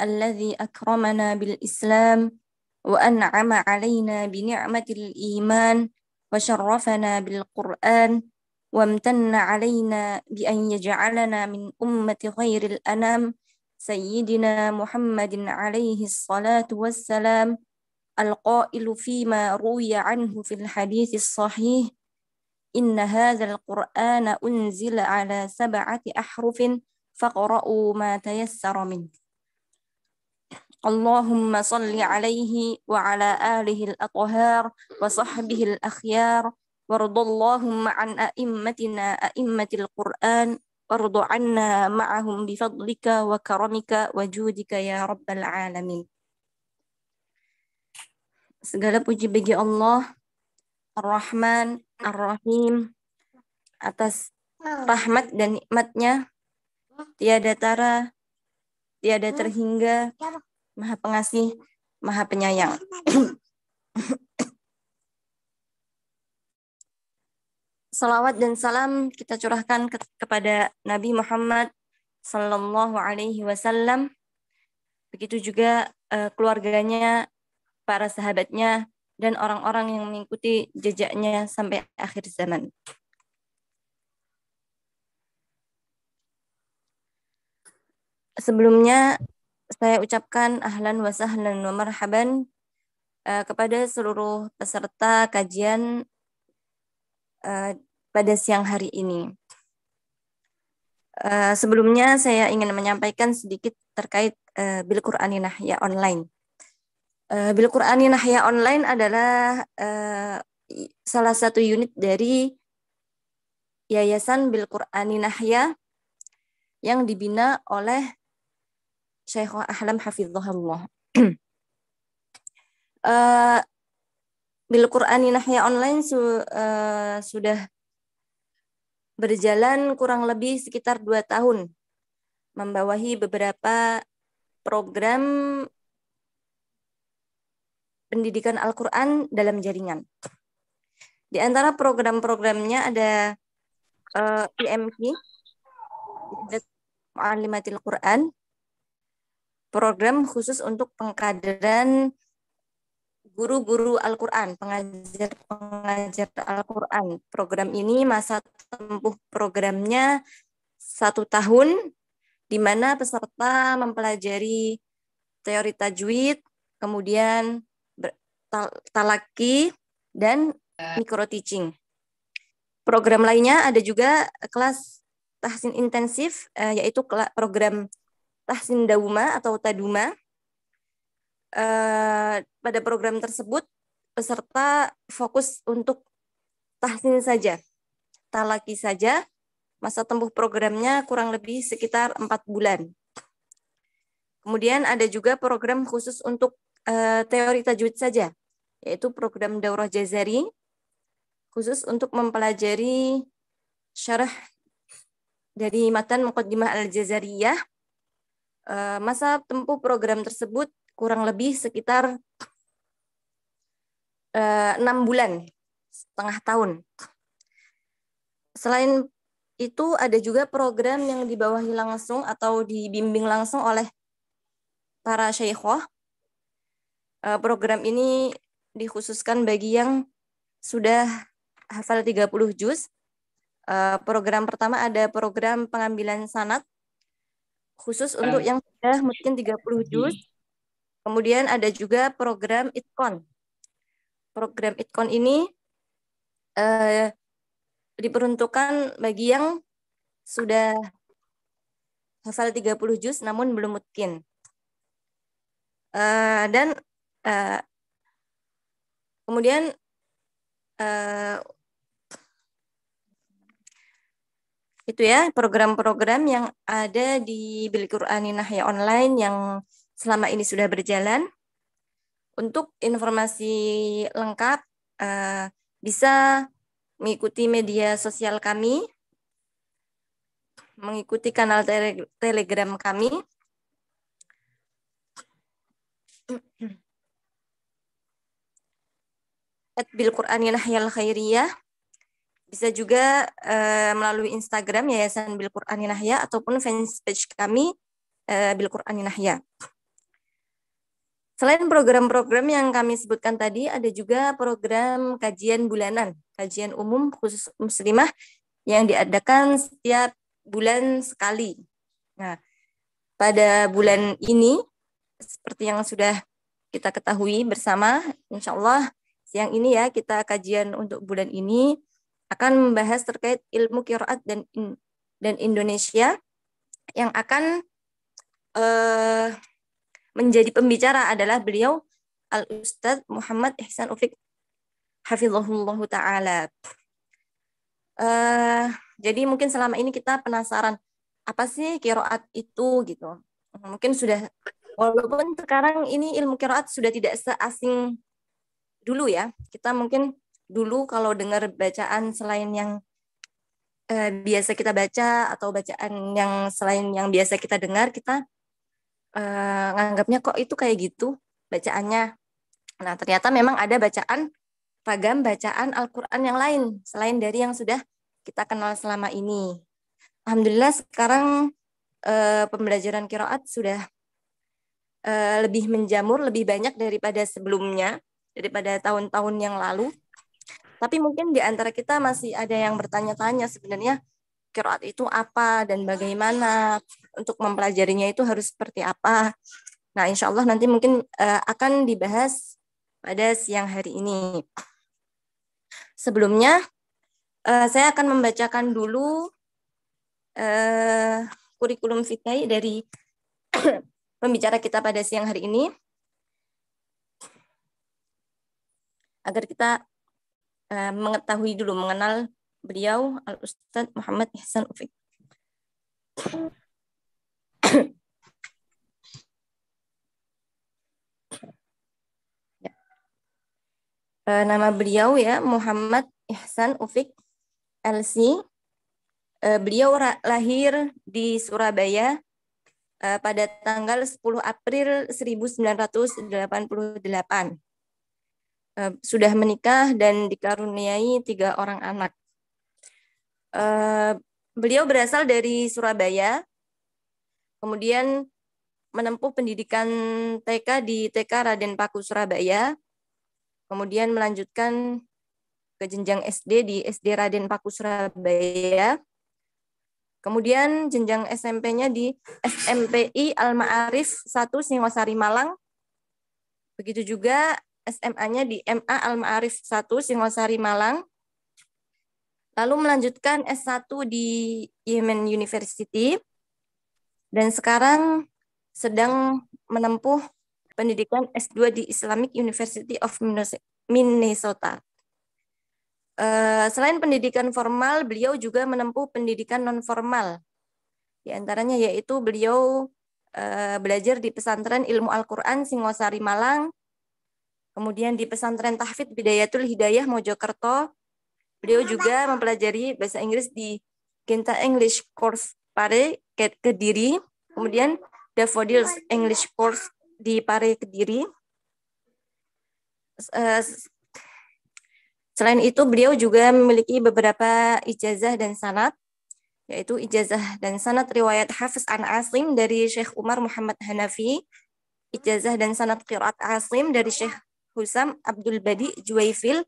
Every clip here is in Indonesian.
الذي أكرمنا بالإسلام وأنعم علينا بنعمة الإيمان وشرفنا بالقرآن وامتن علينا بأن يجعلنا من أمة خير الأنام سيدنا محمد عليه الصلاة والسلام القائل فيما روي عنه في الحديث الصحيح إن هذا القرآن أنزل على سبعة أحرف فاقرأوا ما تيسر منه اللهم صل عليه وعلى آله الأطهار وصحبه الأخيار وارض اللهم عن أئمتنا أئمة القرآن وارض عنا معهم بفضلك وكرمك وجودك يا رب العالمين Segala puji bagi Allah, Ar-Rahman, Ar-Rahim, atas rahmat dan nikmatnya, tiada tara, tiada terhingga, Maha Pengasih, Maha Penyayang. Salawat dan salam kita curahkan ke kepada Nabi Muhammad Sallallahu Alaihi Wasallam. Begitu juga uh, keluarganya, para sahabatnya, dan orang-orang yang mengikuti jejaknya sampai akhir zaman. Sebelumnya saya ucapkan ahlan wa sahlan wa marhaban uh, kepada seluruh peserta kajian uh, pada siang hari ini. Uh, sebelumnya saya ingin menyampaikan sedikit terkait uh, Bil Qur'ani Nahya Online. Uh, Bil Qur'ani Nahya Online adalah uh, salah satu unit dari Yayasan Bil Qur'ani Nahya yang dibina oleh Syekh Ahlam Hafizullah. uh, eh, Bil Qur'ani Nahya Online su, uh, sudah berjalan kurang lebih sekitar dua tahun, membawahi beberapa program pendidikan Al-Quran dalam jaringan. Di antara program-programnya ada uh, eh, IMQ, Alimatil Quran, program khusus untuk pengkaderan guru-guru Al-Quran, pengajar-pengajar Al-Quran. Program ini masa tempuh programnya satu tahun, di mana peserta mempelajari teori tajwid, kemudian talaki, dan ya. micro teaching. Program lainnya ada juga kelas tahsin intensif, eh, yaitu program Tahsin Dauma atau Taduma. Eh, pada program tersebut peserta fokus untuk tahsin saja, talaki saja. Masa tempuh programnya kurang lebih sekitar empat bulan. Kemudian ada juga program khusus untuk eh, teori tajwid saja, yaitu program daurah jazari khusus untuk mempelajari syarah dari matan Muqaddimah Al-Jazariyah Eh, masa tempuh program tersebut kurang lebih sekitar eh, enam bulan, setengah tahun. Selain itu ada juga program yang dibawahi langsung atau dibimbing langsung oleh para syekhoh. Eh, program ini dikhususkan bagi yang sudah hafal 30 juz. Program pertama ada program pengambilan sanat khusus kan. untuk yang sudah mungkin 30 juz. Kemudian ada juga program Itkon. Program Itkon ini eh, diperuntukkan bagi yang sudah hafal 30 juz namun belum mungkin. Eh, dan eh, kemudian eh, itu ya program-program yang ada di Bil Qur'ani Nahya online yang selama ini sudah berjalan. Untuk informasi lengkap eh, bisa mengikuti media sosial kami, mengikuti kanal Telegram kami. At Bil Qur'ani Nahyal Khairiyah bisa juga uh, melalui Instagram Yayasan Bil Qur'ani ataupun fanpage kami uh, Bil Qur'ani Selain program-program yang kami sebutkan tadi, ada juga program kajian bulanan, kajian umum khusus muslimah yang diadakan setiap bulan sekali. Nah, pada bulan ini, seperti yang sudah kita ketahui bersama, insya Allah siang ini ya kita kajian untuk bulan ini akan membahas terkait ilmu kiroat dan in, dan Indonesia yang akan uh, menjadi pembicara adalah beliau Al Ustadz Muhammad Ihsan Ufik Hafizahullah Ta'ala. Uh, jadi mungkin selama ini kita penasaran apa sih kiroat itu gitu. Mungkin sudah walaupun sekarang ini ilmu kiroat sudah tidak seasing dulu ya. Kita mungkin dulu kalau dengar bacaan selain yang eh, biasa kita baca atau bacaan yang selain yang biasa kita dengar kita eh, nganggapnya kok itu kayak gitu bacaannya. Nah ternyata memang ada bacaan ragam bacaan Al-Quran yang lain selain dari yang sudah kita kenal selama ini. Alhamdulillah sekarang eh, pembelajaran kiroat sudah eh, lebih menjamur lebih banyak daripada sebelumnya daripada tahun-tahun yang lalu tapi mungkin di antara kita masih ada yang bertanya-tanya sebenarnya kiroat itu apa dan bagaimana untuk mempelajarinya itu harus seperti apa. Nah, insya Allah nanti mungkin uh, akan dibahas pada siang hari ini. Sebelumnya, uh, saya akan membacakan dulu uh, kurikulum vitae dari pembicara kita pada siang hari ini agar kita Eh, mengetahui dulu, mengenal beliau Al-Ustaz Muhammad Ihsan Ufik. Ya. Eh, nama beliau ya Muhammad Ihsan Ufik LC. Eh, beliau lahir di Surabaya pada tanggal 10 April 1988 Eh, sudah menikah dan dikaruniai tiga orang anak. Eh, beliau berasal dari Surabaya, kemudian menempuh pendidikan TK di TK Raden Paku Surabaya, kemudian melanjutkan ke jenjang SD di SD Raden Paku Surabaya, kemudian jenjang SMP-nya di SMPI Al Ma'arif 1 Singosari Malang, begitu juga SMA-nya di MA Al-Ma'arif 1 Singosari Malang. Lalu melanjutkan S1 di Yemen University. Dan sekarang sedang menempuh pendidikan S2 di Islamic University of Minnesota. Eh, selain pendidikan formal, beliau juga menempuh pendidikan non-formal. Di antaranya yaitu beliau eh, belajar di pesantren ilmu Al-Quran Singosari Malang, Kemudian di pesantren Tahfid Bidayatul Hidayah Mojokerto, beliau juga mempelajari bahasa Inggris di Genta English Course Pare Kediri, kemudian Daffodils English Course di Pare Kediri. Eh, selain itu, beliau juga memiliki beberapa ijazah dan sanat, yaitu ijazah dan sanat riwayat Hafiz An Aslim dari Syekh Umar Muhammad Hanafi, ijazah dan sanat qirat Aslim dari Syekh Husam Abdul Badi Juwaifil.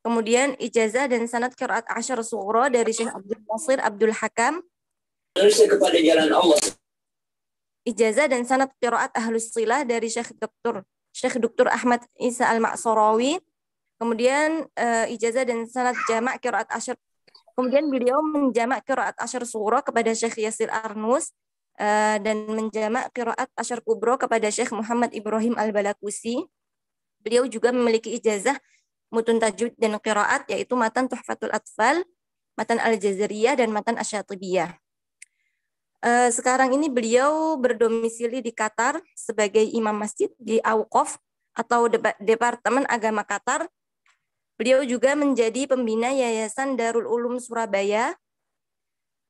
Kemudian ijazah dan sanad qiraat Ashar Sughra dari Syekh Abdul Nasir Abdul Hakam. kepada jalan Allah. Ijazah dan sanad qiraat Ahlus Silah dari Syekh Dr. Syekh Dr. Ahmad Isa Al-Ma'sarawi. Kemudian uh, eh, ijazah dan sanad jamak qiraat Ashar. Kemudian beliau menjamak qiraat Ashar Sughra kepada Syekh Yasir Arnus eh, dan menjamak qiraat Ashar Kubro kepada Syekh Muhammad Ibrahim Al-Balakusi. Beliau juga memiliki ijazah mutun tajwid dan qiraat yaitu matan Tuhfatul Atfal, matan Al-Jazariyah dan matan Asyatibiyah. Eh, sekarang ini beliau berdomisili di Qatar sebagai imam masjid di Awqaf atau Departemen Agama Qatar. Beliau juga menjadi pembina Yayasan Darul Ulum Surabaya.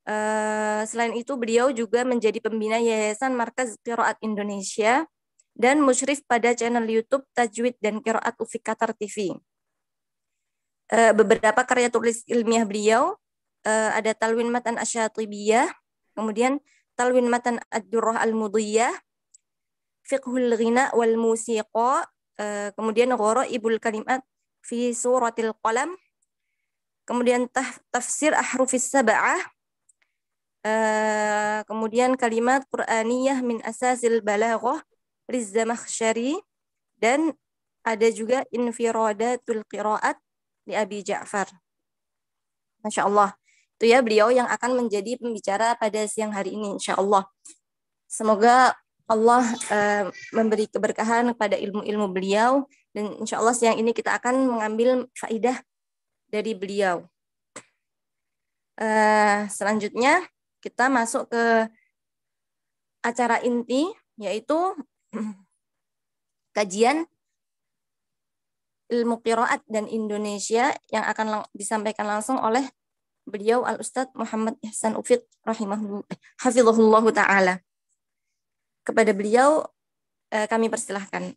Eh, selain itu, beliau juga menjadi pembina Yayasan Markas Qiraat Indonesia dan musyrif pada channel YouTube Tajwid dan Qiraat Ufik Qatar TV. Eh, beberapa karya tulis ilmiah beliau eh, ada Talwin Matan Asyatibiyah, kemudian Talwin Matan Ad-Durrah Al-Mudiyah, Fiqhul Ghina wal Musiqa, eh, kemudian Ibul Kalimat fi Suratil Qalam, kemudian Tafsir Ahrufis Sab'ah, kemudian kalimat Qur'aniyah min asasil balaghah Rizamakhsyari dan ada juga Infiradatul Qiraat di Abi Ja'far. Masya Allah. Itu ya beliau yang akan menjadi pembicara pada siang hari ini insya Allah. Semoga Allah uh, memberi keberkahan kepada ilmu-ilmu beliau dan insya Allah siang ini kita akan mengambil faidah dari beliau. Uh, selanjutnya kita masuk ke acara inti yaitu kajian ilmu qiraat dan Indonesia yang akan lang disampaikan langsung oleh beliau Al Ustadz Muhammad Ihsan Ufid rahimahullah eh, taala. Kepada beliau eh, kami persilahkan.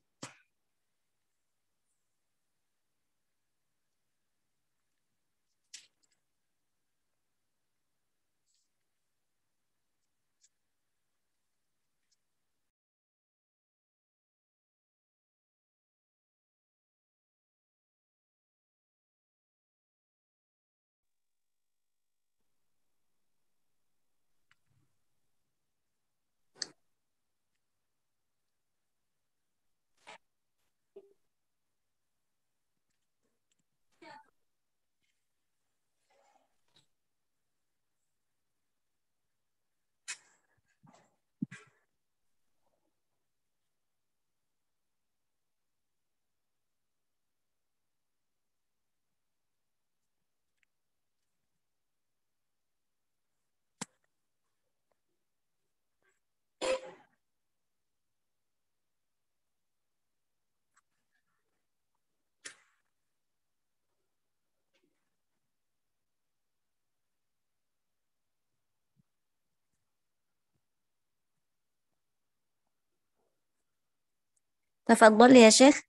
تفضل يا شيخ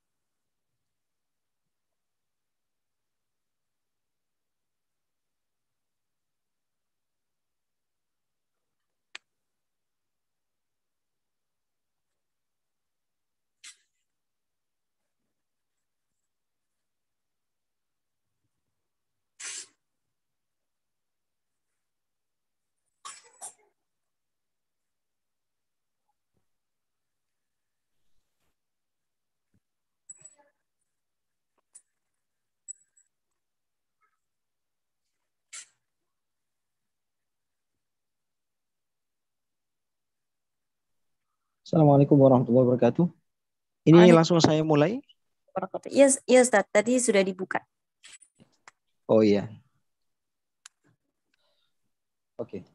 Assalamualaikum warahmatullahi wabarakatuh. Ini Ayo. langsung saya mulai. Yes, yes, tadi sudah dibuka. Oh iya. Oke.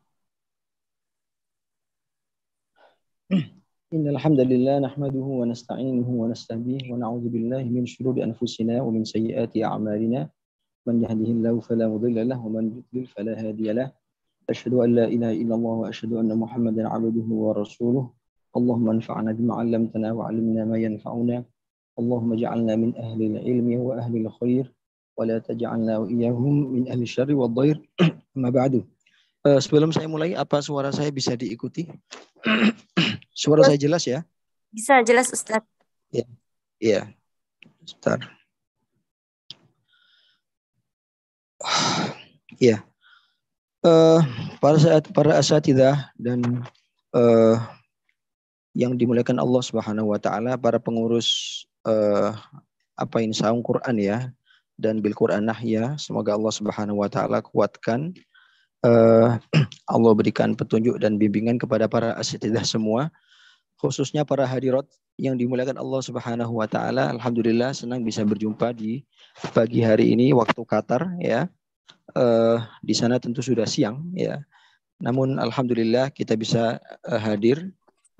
Okay. Innal hamdalillah wa nasta'inuhu wa nasta'bihi wa na'udzu min shururi anfusina min sayyiati a'malina man yahdihillahu fala mudilla lahu wa man yudlil fala an la ilaha illallah wa asyhadu anna Muhammadan 'abduhu wa rasuluhu. اللهم انفعنا بما علمتنا وعلمنا ما ينفعنا اللهم اجعلنا من أهل العلم وأهل الخير ولا tajalna وإياهم من أهل الشر والضير ما بعد sebelum saya mulai apa suara saya bisa diikuti suara saya jelas ya bisa jelas Ustaz ya yeah. yeah. Ustaz ya uh, para para asatidah dan uh, yang dimuliakan Allah Subhanahu wa taala, para pengurus uh, apa insaung Quran ya dan bil Quran nahya, semoga Allah Subhanahu wa taala kuatkan uh, Allah berikan petunjuk dan bimbingan kepada para asatidah semua khususnya para hadirat yang dimuliakan Allah Subhanahu wa taala. Alhamdulillah senang bisa berjumpa di pagi hari ini waktu Qatar ya. uh, di sana tentu sudah siang ya. Namun alhamdulillah kita bisa uh, hadir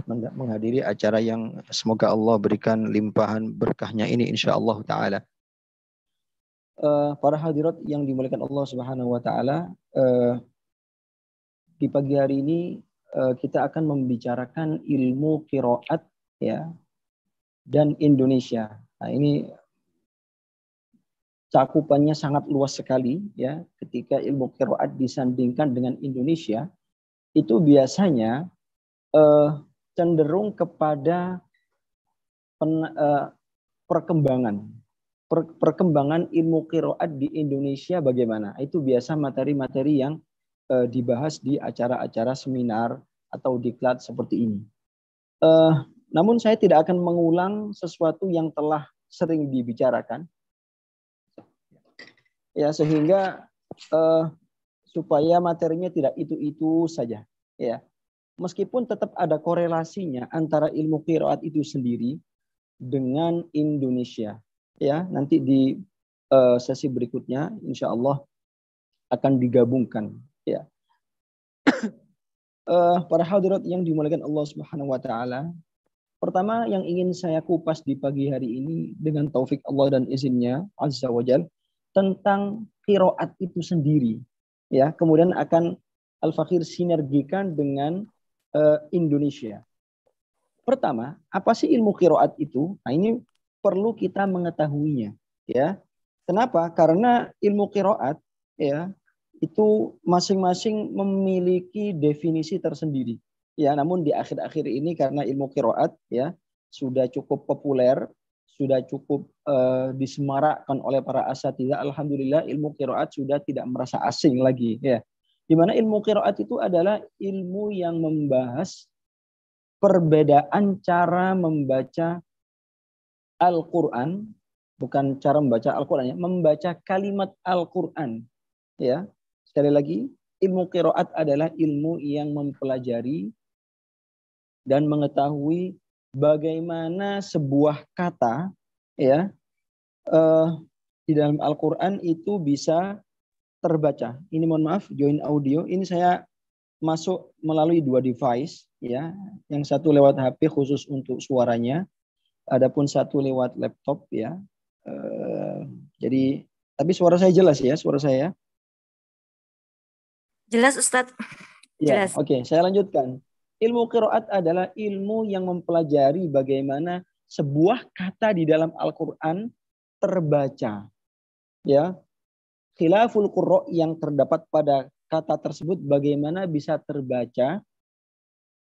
menghadiri acara yang semoga Allah berikan limpahan berkahnya ini insya Allah taala. Uh, para hadirat yang dimuliakan Allah Subhanahu wa taala, uh, di pagi hari ini uh, kita akan membicarakan ilmu kiroat ya dan Indonesia. Nah, ini cakupannya sangat luas sekali ya ketika ilmu kiroat disandingkan dengan Indonesia itu biasanya uh, cenderung kepada pen, uh, eh, perkembangan per, perkembangan ilmu kiroat di Indonesia bagaimana itu biasa materi-materi yang uh, dibahas di acara-acara seminar atau diklat seperti ini uh, namun saya tidak akan mengulang sesuatu yang telah sering dibicarakan ya sehingga uh, supaya materinya tidak itu-itu saja ya meskipun tetap ada korelasinya antara ilmu kiroat itu sendiri dengan Indonesia. Ya, nanti di uh, sesi berikutnya insya Allah akan digabungkan. Ya. uh, para hadirat yang dimuliakan Allah Subhanahu wa taala, pertama yang ingin saya kupas di pagi hari ini dengan taufik Allah dan izinnya azza wajal tentang kiroat itu sendiri. Ya, kemudian akan al Fakhir sinergikan dengan uh, Indonesia. Pertama, apa sih ilmu kiroat itu? Nah ini perlu kita mengetahuinya, ya. Kenapa? Karena ilmu kiroat, ya, itu masing-masing memiliki definisi tersendiri. Ya, namun di akhir-akhir ini karena ilmu kiroat, ya, sudah cukup populer, sudah cukup uh, disemarakkan oleh para asatidz. Alhamdulillah ilmu kiroat sudah tidak merasa asing lagi, ya di mana ilmu qiraat itu adalah ilmu yang membahas perbedaan cara membaca Al-Qur'an, bukan cara membaca Al-Qur'an ya, membaca kalimat Al-Qur'an. Ya. Sekali lagi, ilmu qiraat adalah ilmu yang mempelajari dan mengetahui bagaimana sebuah kata ya eh, di dalam Al-Qur'an itu bisa terbaca. Ini mohon maaf, join audio. Ini saya masuk melalui dua device, ya. Yang satu lewat HP khusus untuk suaranya, adapun satu lewat laptop, ya. Uh, jadi, tapi suara saya jelas ya, suara saya. Jelas, Ustadz. Ya, oke. Okay, saya lanjutkan. Ilmu kiroat adalah ilmu yang mempelajari bagaimana sebuah kata di dalam Al-Quran terbaca. Ya, khilaful qurra yang terdapat pada kata tersebut bagaimana bisa terbaca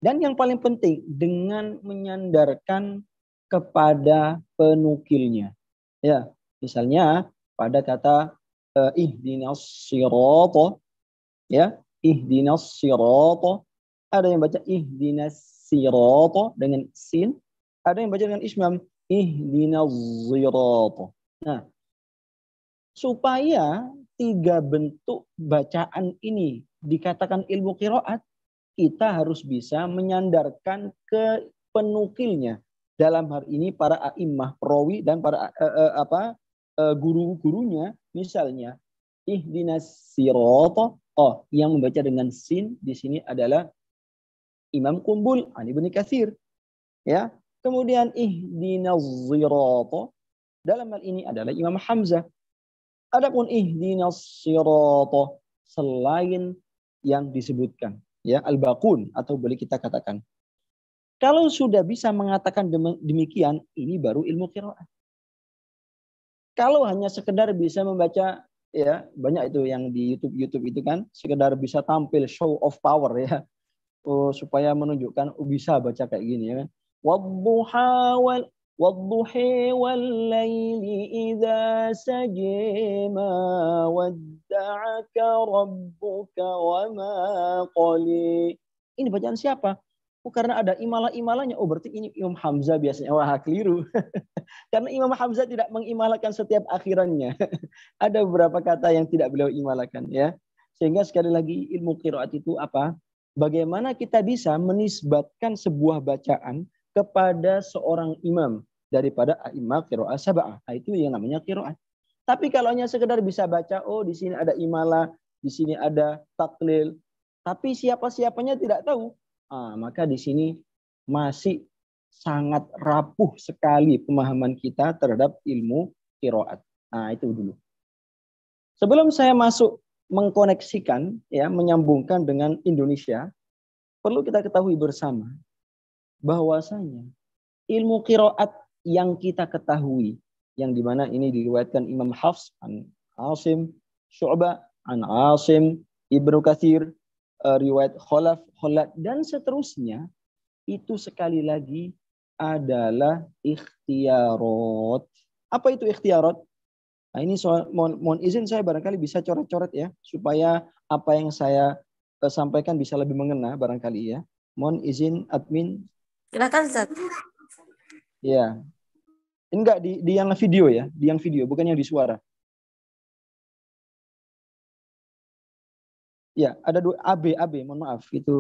dan yang paling penting dengan menyandarkan kepada penukilnya. Ya, misalnya pada kata eh, ihdinas sirata ya, ihdinas sirata ada yang baca ihdinas sirata dengan sin, ada yang baca dengan ismam ihdinas sirata. Nah, supaya tiga bentuk bacaan ini dikatakan ilmu kiroat, kita harus bisa menyandarkan ke penukilnya. Dalam hal ini para imah perawi dan para uh, uh, apa uh, guru-gurunya misalnya ihdinas siroto oh yang membaca dengan sin di sini adalah Imam Kumbul Ani bin kasir ya kemudian ihdinas siroto dalam hal ini adalah Imam Hamzah Adapun ihdinas sirata selain yang disebutkan ya al-baqun atau boleh kita katakan kalau sudah bisa mengatakan demikian ini baru ilmu qiraat. Kalau hanya sekedar bisa membaca ya banyak itu yang di YouTube YouTube itu kan sekedar bisa tampil show of power ya oh, supaya menunjukkan oh, bisa baca kayak gini ya. Kan. Wadduha والضحى والليل إذا سجى ما ودعك ربك وما قلي Ini bacaan siapa? Oh, karena ada imalah-imalahnya. Oh, berarti ini Imam Hamzah biasanya. Wah, keliru. karena Imam Hamzah tidak mengimalahkan setiap akhirannya. ada beberapa kata yang tidak beliau imalahkan. ya. Sehingga sekali lagi ilmu kiraat itu apa? Bagaimana kita bisa menisbatkan sebuah bacaan kepada seorang imam daripada imam kiroah sab'ah. Nah, itu yang namanya kiroat Tapi kalau hanya sekedar bisa baca, oh di sini ada imala di sini ada taklil, tapi siapa-siapanya tidak tahu, ah, maka di sini masih sangat rapuh sekali pemahaman kita terhadap ilmu kiroat. Nah, itu dulu. Sebelum saya masuk mengkoneksikan, ya, menyambungkan dengan Indonesia, perlu kita ketahui bersama bahwasanya ilmu kiroat yang kita ketahui yang dimana ini diriwayatkan Imam Hafs an Asim, Syu'bah an Asim, Ibnu Katsir, eh, riwayat Khalaf, Khalat dan seterusnya itu sekali lagi adalah ikhtiarot. Apa itu ikhtiarot? Nah, ini soal, mohon, mohon izin saya barangkali bisa coret-coret ya, supaya apa yang saya eh, sampaikan bisa lebih mengena barangkali ya. Mohon izin admin. Silakan Ustaz. Iya. Enggak di di yang video ya, di yang video bukan yang di suara. Ya, ada dua AB AB, mohon maaf itu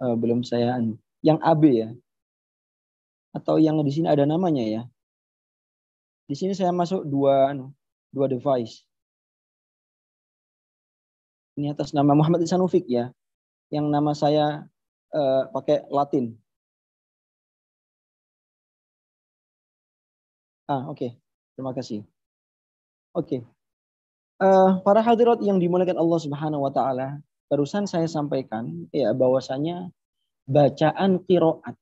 uh, belum saya anu. yang AB ya. Atau yang di sini ada namanya ya. Di sini saya masuk dua anu, dua device. Ini atas nama Muhammad Isanufik ya. Yang nama saya uh, pakai Latin. Ah, oke. Okay. Terima kasih. Oke. Okay. Uh, eh, para hadirat yang dimuliakan Allah Subhanahu wa taala, barusan saya sampaikan ya bahwasanya bacaan qiraat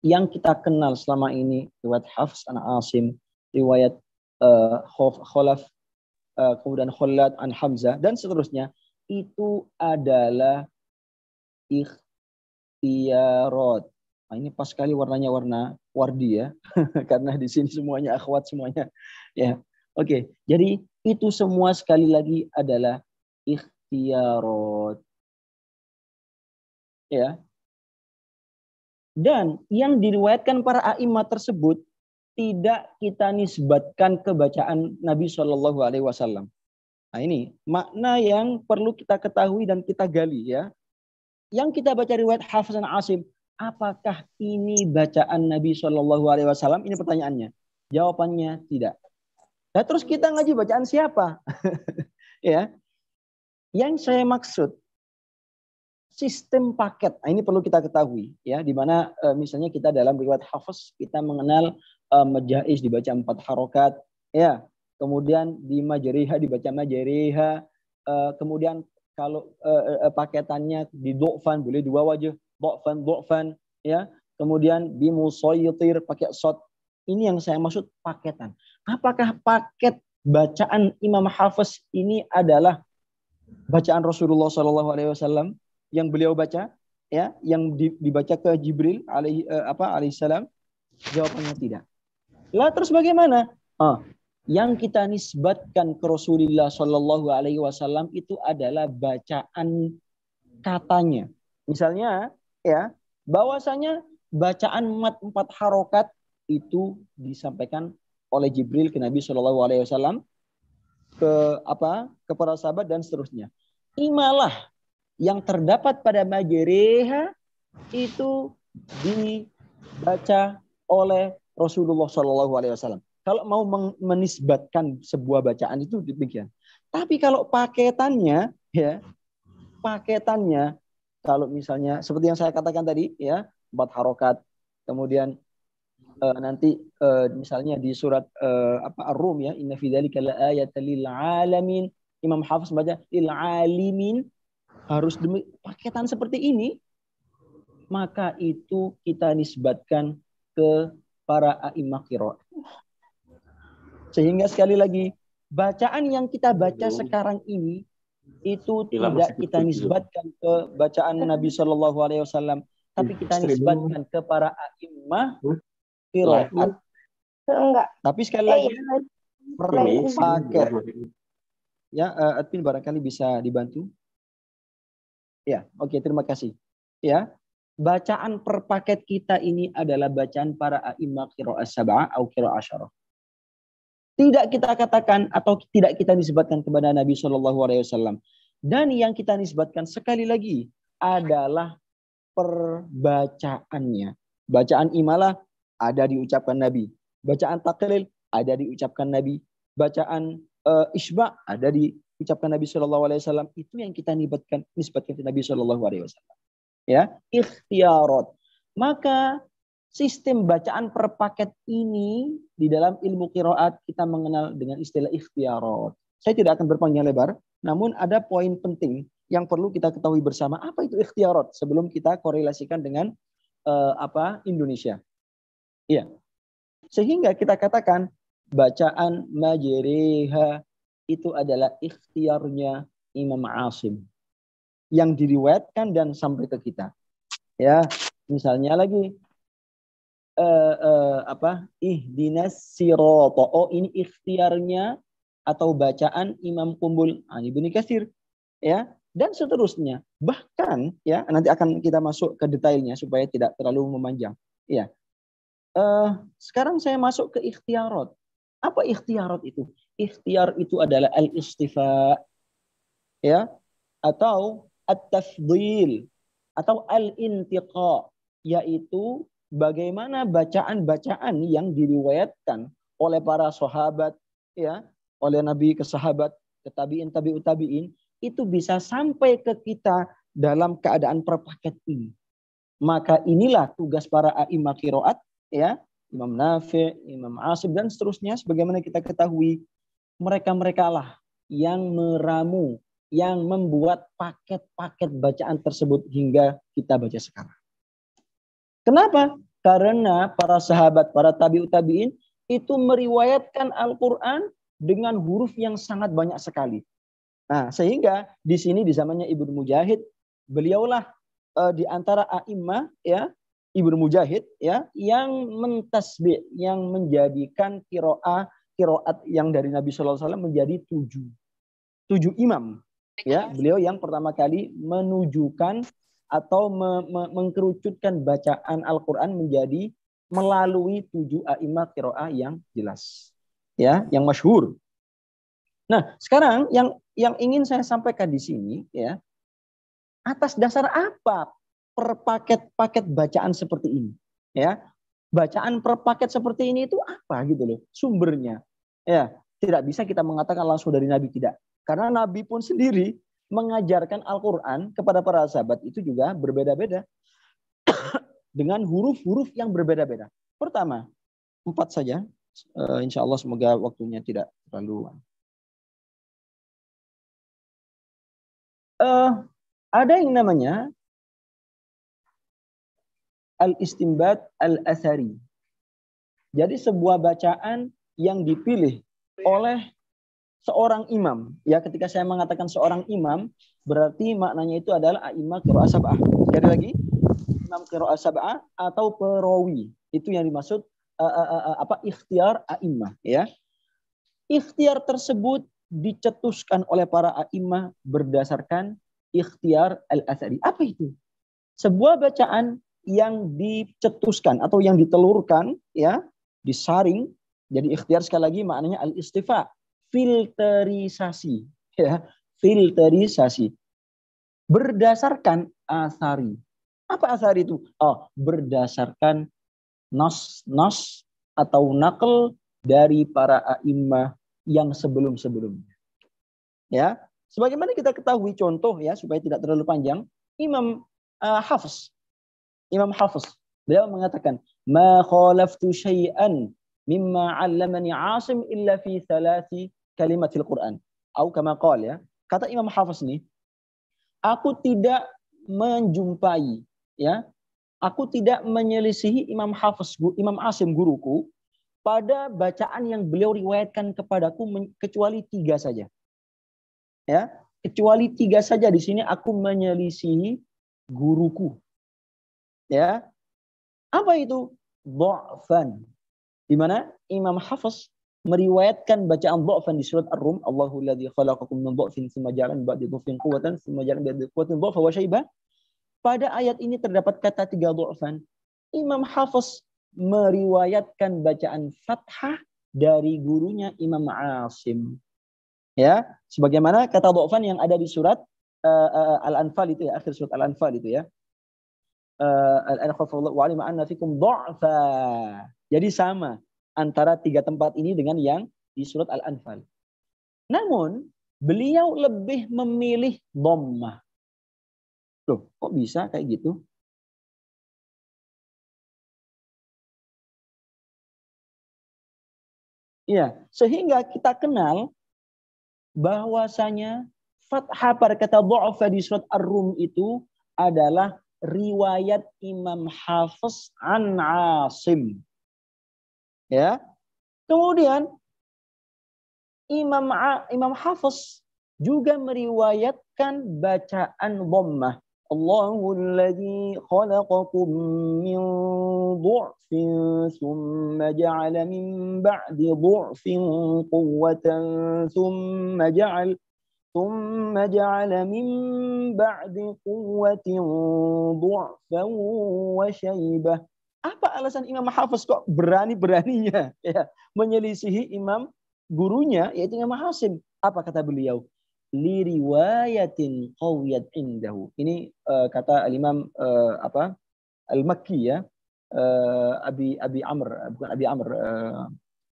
yang kita kenal selama ini riwayat Hafs an Asim, riwayat uh, eh, Khulaf uh, eh, kemudian Kholad an Hamzah dan seterusnya itu adalah ikhtiarat. Nah, ini pas sekali warnanya warna wardi ya, karena di sini semuanya akhwat semuanya. Ya, oke. Okay. Jadi itu semua sekali lagi adalah ikhtiarot. Ya. Dan yang diriwayatkan para a'immah tersebut tidak kita nisbatkan ke bacaan Nabi Shallallahu Alaihi Wasallam. Nah ini makna yang perlu kita ketahui dan kita gali ya. Yang kita baca riwayat Hafsan Asim Apakah ini bacaan Nabi Shallallahu Alaihi Wasallam? Ini pertanyaannya. Jawabannya tidak. Nah, terus kita ngaji bacaan siapa? ya. Yang saya maksud sistem paket. Nah, ini perlu kita ketahui ya, di mana e, misalnya kita dalam riwayat hafiz kita mengenal uh, majais dibaca empat harokat, ya. Kemudian di majeriha dibaca majeriha. Uh, e, kemudian kalau uh, paketannya di do'fan boleh dua wajah dhafan dhafan Ya. Kemudian bimusayyitir pakai shot. Ini yang saya maksud paketan. Apakah paket bacaan Imam Hafiz ini adalah bacaan Rasulullah Shallallahu Alaihi Wasallam yang beliau baca ya yang dibaca ke Jibril alaihi eh, apa Alaihi Salam? jawabannya tidak lah terus bagaimana ah, yang kita nisbatkan ke Rasulullah Shallallahu Alaihi Wasallam itu adalah bacaan katanya misalnya ya bahwasanya bacaan mat empat harokat itu disampaikan oleh Jibril ke Nabi Shallallahu Alaihi Wasallam ke apa ke para sahabat dan seterusnya. Imalah yang terdapat pada majereha itu dibaca oleh Rasulullah Shallallahu Alaihi Wasallam. Kalau mau menisbatkan sebuah bacaan itu demikian. Tapi kalau paketannya ya paketannya kalau misalnya seperti yang saya katakan tadi ya empat harokat kemudian uh, nanti uh, misalnya di surat uh, apa Ar-Rum ya inna fi dzalika lil alamin Imam Hafiz baca lil alimin harus demi paketan seperti ini maka itu kita nisbatkan ke para a'imah qiraat sehingga sekali lagi bacaan yang kita baca sekarang ini itu tidak kita nisbatkan ke bacaan iya. Nabi Shallallahu Alaihi Wasallam, tapi kita nisbatkan ke para a'immah qiraat. Iya. Iya. Enggak. Tapi sekali lagi perlu pakai. Ya, uh, admin barangkali bisa dibantu. Ya, oke, okay, terima kasih. Ya, bacaan per paket kita ini adalah bacaan para a'immah qiraat sab'ah atau qiraat asyarah tidak kita katakan atau tidak kita nisbatkan kepada Nabi Shallallahu Alaihi Wasallam. Dan yang kita nisbatkan sekali lagi adalah perbacaannya. Bacaan imalah ada diucapkan Nabi. Bacaan taklil ada diucapkan Nabi. Bacaan uh, isba ada diucapkan Nabi Shallallahu Alaihi Wasallam. Itu yang kita nisbatkan nisbatkan ke Nabi Shallallahu Alaihi Wasallam. Ya, ikhtiarat. Maka Sistem bacaan per paket ini di dalam ilmu kiroat kita mengenal dengan istilah ikhtiarot. Saya tidak akan berpanjang lebar, namun ada poin penting yang perlu kita ketahui bersama. Apa itu ikhtiarot sebelum kita korelasikan dengan uh, apa Indonesia. Iya. Sehingga kita katakan bacaan majereha itu adalah ikhtiarnya Imam Asim yang diriwayatkan dan sampai ke kita. Ya, misalnya lagi uh, uh, apa ihdinas siroto oh ini ikhtiarnya atau bacaan Imam Kumbul ah, ibni kasir ya dan seterusnya bahkan ya nanti akan kita masuk ke detailnya supaya tidak terlalu memanjang ya uh, sekarang saya masuk ke ikhtiarot apa ikhtiarot itu ikhtiar itu adalah al istifa ya atau at-tafdil atau al-intiqa yaitu bagaimana bacaan-bacaan yang diriwayatkan oleh para sahabat ya, oleh nabi ke sahabat, ke tabi'in, tabi'ut tabi'in itu bisa sampai ke kita dalam keadaan perpaket ini. Maka inilah tugas para a'imah kiroat, ya, Imam Nafi, Imam Asib, dan seterusnya. Sebagaimana kita ketahui, mereka-mereka lah yang meramu, yang membuat paket-paket bacaan tersebut hingga kita baca sekarang. Kenapa? Karena para sahabat, para tabiut tabiin itu meriwayatkan Al-Quran dengan huruf yang sangat banyak sekali. Nah, sehingga di sini di zamannya Ibnu Mujahid, beliaulah e, di antara aima, ya, Ibnu Mujahid ya yang mentasbih, yang menjadikan kiroah kiroat yang dari Nabi Sallallahu Alaihi Wasallam menjadi tujuh tujuh imam ya beliau yang pertama kali menunjukkan atau me me mengkerucutkan bacaan Al-Quran menjadi melalui tujuh a'imah kiroah yang jelas. ya Yang masyhur. Nah, sekarang yang yang ingin saya sampaikan di sini ya atas dasar apa per paket-paket bacaan seperti ini ya bacaan per paket seperti ini itu apa gitu loh sumbernya ya tidak bisa kita mengatakan langsung dari nabi tidak karena nabi pun sendiri mengajarkan Al-Quran kepada para sahabat itu juga berbeda-beda. dengan huruf-huruf yang berbeda-beda. Pertama, empat saja. Uh, insya Allah semoga waktunya tidak terlalu Uh, ada yang namanya al-istimbat al asari Jadi sebuah bacaan yang dipilih oleh seorang imam. Ya, ketika saya mengatakan seorang imam, berarti maknanya itu adalah imam qira'ah sab'ah. Sekali lagi, imam qira'ah sab'ah atau perawi. Itu yang dimaksud eh, eh, eh, apa ikhtiar a'imah, ya. Ikhtiar tersebut dicetuskan oleh para a'imah berdasarkan ikhtiar al asari Apa itu? Sebuah bacaan yang dicetuskan atau yang ditelurkan ya disaring jadi ikhtiar sekali lagi maknanya al istifa filterisasi ya filterisasi berdasarkan asari apa asari itu oh berdasarkan nos nos atau nakal dari para a'immah yang sebelum-sebelumnya ya sebagaimana kita ketahui contoh ya supaya tidak terlalu panjang Imam uh, eh, Hafiz Imam Hafiz beliau mengatakan ma khalaftu syai'an mimma 'allamani 'Asim illa fi thalathi kalimatil Quran. Au kama qol ya. Kata Imam Hafiz nih, aku tidak menjumpai ya. Aku tidak menyelisihi Imam Hafiz, Imam Asim guruku pada bacaan yang beliau riwayatkan kepadaku kecuali tiga saja. Ya, kecuali tiga saja di sini aku menyelisihi guruku. Ya. Apa itu? Dha'fan. Di mana Imam Hafiz meriwayatkan bacaan dhafan di surat Ar-Rum, Allahu ladzi khalaqakum min dhafin tsumma ja'alan ba'da dhafin quwwatan tsumma ja'alan ba'da quwwatin dhafa wa syaiba. Pada ayat ini terdapat kata tiga dhafan. Imam Hafiz meriwayatkan bacaan fathah dari gurunya Imam Asim. Ya, sebagaimana kata dhafan yang ada di surat uh, uh, Al-Anfal itu ya, akhir surat Al-Anfal itu ya. Uh, Al-Anfal wa 'alima anna fikum dha'fa. Jadi sama, antara tiga tempat ini dengan yang di surat Al-Anfal. Namun, beliau lebih memilih dhammah. Loh, kok bisa kayak gitu? Ya, sehingga kita kenal bahwasanya fathah pada kata dha'fa di surat Ar-Rum itu adalah riwayat Imam Hafiz an Asim. Ya. Kemudian Imam A, Imam Hafiz juga meriwayatkan bacaan dhammah. Allahul ladzi khalaqakum min du'fin thumma ja'ala min ba'di du'fin quwwatan thumma ja'ala ثم جعل من بعد قوة ضعفا وشيبة Apa alasan Imam Hafiz kok berani-beraninya ya, menyelisihi imam gurunya yaitu Imam Hasim? Apa kata beliau? liriwayatin riwayatin qawiyat indahu. Ini uh, kata Imam uh, apa? Al-Makki ya. Uh, Abi Abi Amr, bukan Abi Amr, uh,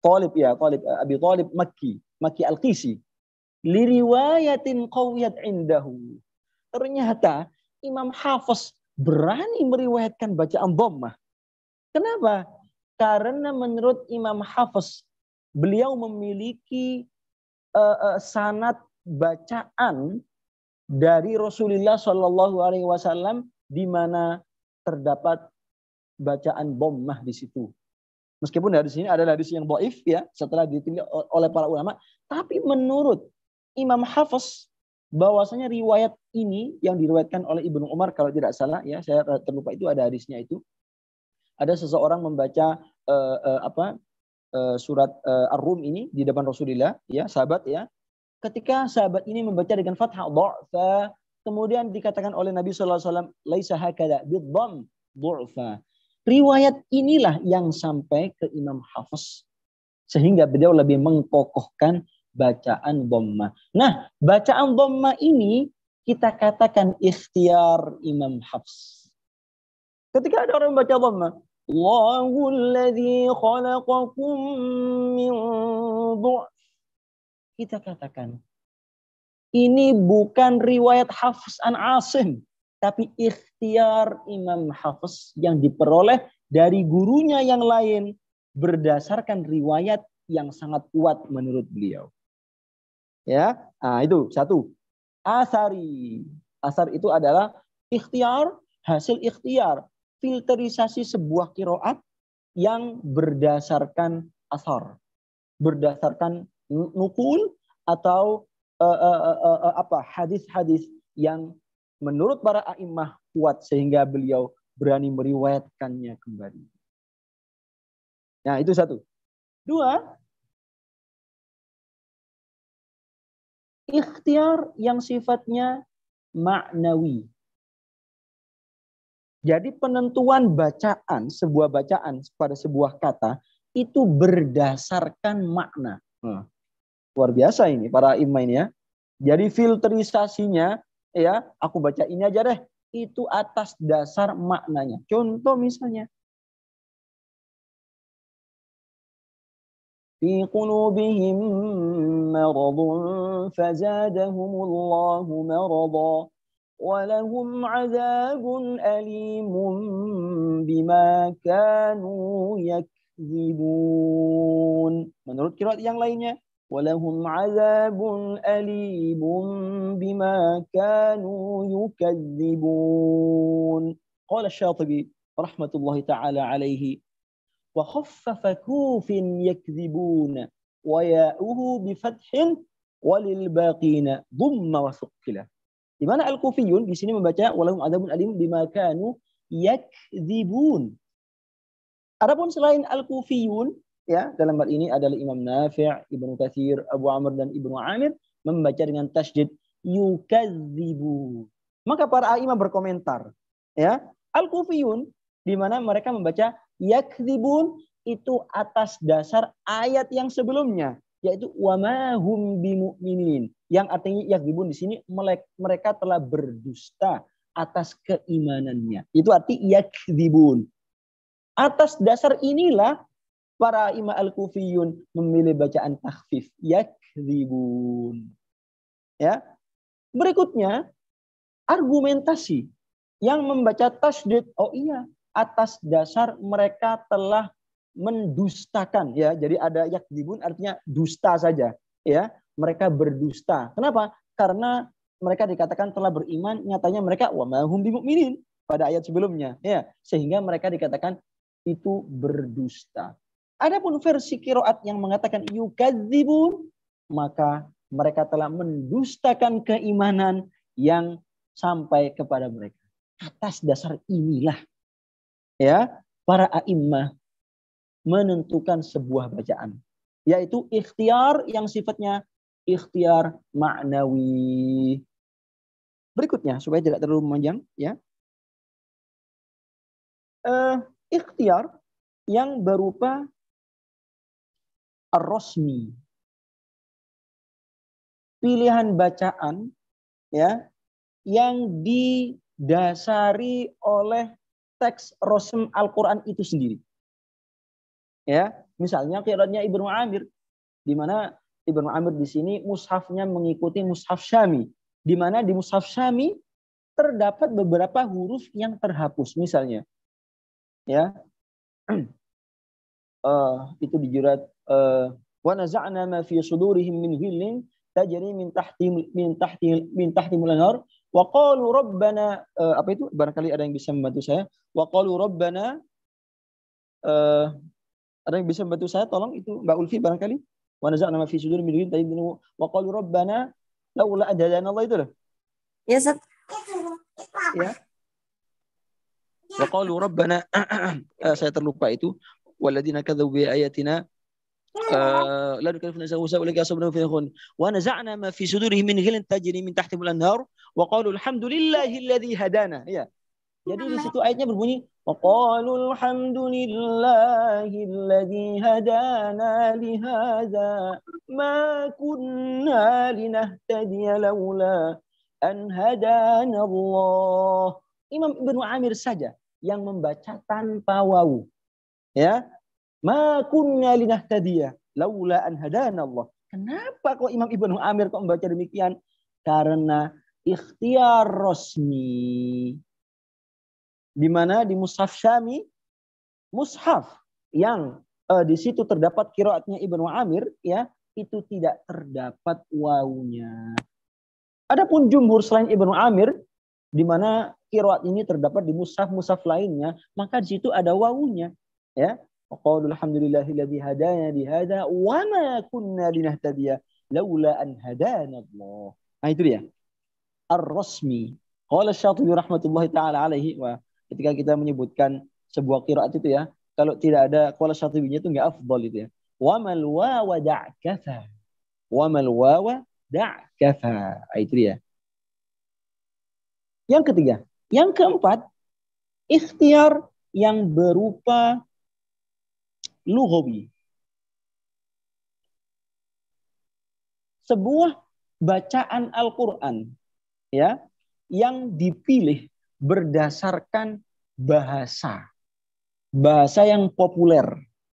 Talib ya, Talib uh, Abi Talib Makki, Makki Al-Qisi. Li riwayatin qawiyat indahu. Ternyata Imam Hafiz berani meriwayatkan bacaan dhammah Kenapa? Karena menurut Imam Hafiz, beliau memiliki uh, e, uh, e, sanat bacaan dari Rasulullah Shallallahu Alaihi Wasallam di mana terdapat bacaan bommah di situ. Meskipun dari sini ada hadis yang boif ya setelah ditinggal oleh para ulama, tapi menurut Imam Hafiz bahwasanya riwayat ini yang diriwayatkan oleh Ibnu Umar kalau tidak salah ya saya terlupa itu ada hadisnya itu ada seseorang membaca uh, uh, apa uh, surat uh, Ar-Rum ini di depan Rasulullah, ya sahabat ya. Ketika sahabat ini membaca dengan fathah dha'fa, kemudian dikatakan oleh Nabi saw. alaihi wasallam laisa Riwayat inilah yang sampai ke Imam Hafiz sehingga beliau lebih mengkokohkan bacaan dhamma. Nah, bacaan dhamma ini kita katakan ikhtiar Imam Hafs. Ketika ada orang membaca dhamma, الله الذي خلقكم من ضعف kita katakan ini bukan riwayat Hafs an Asim tapi ikhtiar Imam Hafs yang diperoleh dari gurunya yang lain berdasarkan riwayat yang sangat kuat menurut beliau. Ya, nah itu satu. Asari. Asar itu adalah ikhtiar, hasil ikhtiar filterisasi sebuah kiroat yang berdasarkan asar, berdasarkan nukul atau uh, uh, uh, uh, apa hadis-hadis yang menurut para a'immah kuat sehingga beliau berani meriwayatkannya kembali. Nah, itu satu. Dua, ikhtiar yang sifatnya maknawi, jadi penentuan bacaan, sebuah bacaan pada sebuah kata itu berdasarkan makna. Hmm. Luar biasa ini para imam ini ya. Jadi filterisasinya ya, aku baca ini aja deh. Itu atas dasar maknanya. Contoh misalnya. في قلوبهم مرض فزادهم الله ولهم عذاب أليم بما كانوا يكذبون menurut kiraat yang lainnya ولهم عذاب أليم بما كانوا يكذبون قال الشاطبي رحمة الله تعالى عليه وخفف كوف يكذبون وياؤه بفتح وللباقين ضم وثقله Di mana Al-Kufiyun di sini membaca walahum adabun alim bima kanu yakdzibun. Adapun selain Al-Kufiyun ya dalam hal ini adalah Imam Nafi', Ibnu Katsir, Abu Amr dan Ibnu Amir membaca dengan tasydid yukadzibu. Maka para imam berkomentar ya, Al-Kufiyun di mana mereka membaca yakdzibun itu atas dasar ayat yang sebelumnya yaitu wama hum bimu'minin yang artinya yakdibun di sini mereka telah berdusta atas keimanannya. Itu arti yakdibun. Atas dasar inilah para imam al-kufiyun memilih bacaan takhfif yakdibun. Ya. Berikutnya argumentasi yang membaca tasdid oh iya atas dasar mereka telah mendustakan ya. Jadi ada dibun artinya dusta saja ya. Mereka berdusta. Kenapa? Karena mereka dikatakan telah beriman, nyatanya mereka wa mahum pada ayat sebelumnya ya. Sehingga mereka dikatakan itu berdusta. Adapun versi kiroat yang mengatakan yukadzibun maka mereka telah mendustakan keimanan yang sampai kepada mereka. Atas dasar inilah ya para a'immah menentukan sebuah bacaan. Yaitu ikhtiar yang sifatnya ikhtiar maknawi. Berikutnya, supaya tidak terlalu memanjang. ya uh, Ikhtiar yang berupa rosmi Pilihan bacaan ya yang didasari oleh teks rosem Al-Quran itu sendiri. Ya, misalnya kirotnya Ibnu Amir di mana Ibnu Amir di sini mushafnya mengikuti mushaf Syami. Di mana di mushaf Syami terdapat beberapa huruf yang terhapus misalnya. Ya. Uh, itu di jurat eh, wa naza'na ma fi sudurihim min ghillin tajri min tahti min tahti min tahti mulanar wa qalu rabbana eh, apa itu barangkali ada yang bisa membantu saya wa qalu rabbana uh, ada yang bisa membantu saya? Tolong itu Mbak Ulfi barangkali. Wa naza'na ma fi sudur min ghillin tayyibin wa qalu rabbana laula adhana Allah itu loh. Ya, Ustaz. Ya. Wa qalu rabbana eh, saya terlupa itu Walladina kadzabu bi ayatina لا eh, min ya jadi di situ ayatnya berbunyi وقالوا الحمد لله الذي هدانا لهذا ما كنا لنهتدي لولا أن هدانا الله Imam Ibnu Amir saja yang membaca tanpa wawu. Ya. Ma kunna linahtadiya laula an hadana Allah. Kenapa kok Imam Ibnu Amir kok membaca demikian? Karena ikhtiar resmi di mana di Mushaf Syami Mushaf yang uh, di situ terdapat kiraatnya Ibnu Amir ya itu tidak terdapat wawunya. Adapun jumhur selain Ibnu Amir di mana kiraat ini terdapat di mushaf-mushaf lainnya, maka di situ ada wawunya ya. Qaulul hamdulillahilladzi hadana wa ma kunna laula an hadana Nah itu dia. Ar-rasmi. Qala Syatibi rahmatullahi taala alaihi wa ketika kita menyebutkan sebuah kiraat itu ya kalau tidak ada satu binya itu nggak afdol itu ya wamal wawa da'kafa wamal wawa da'kafa ah, itu ya yang ketiga yang keempat ikhtiar yang berupa lughawi sebuah bacaan Al-Qur'an ya yang dipilih berdasarkan bahasa. Bahasa yang populer.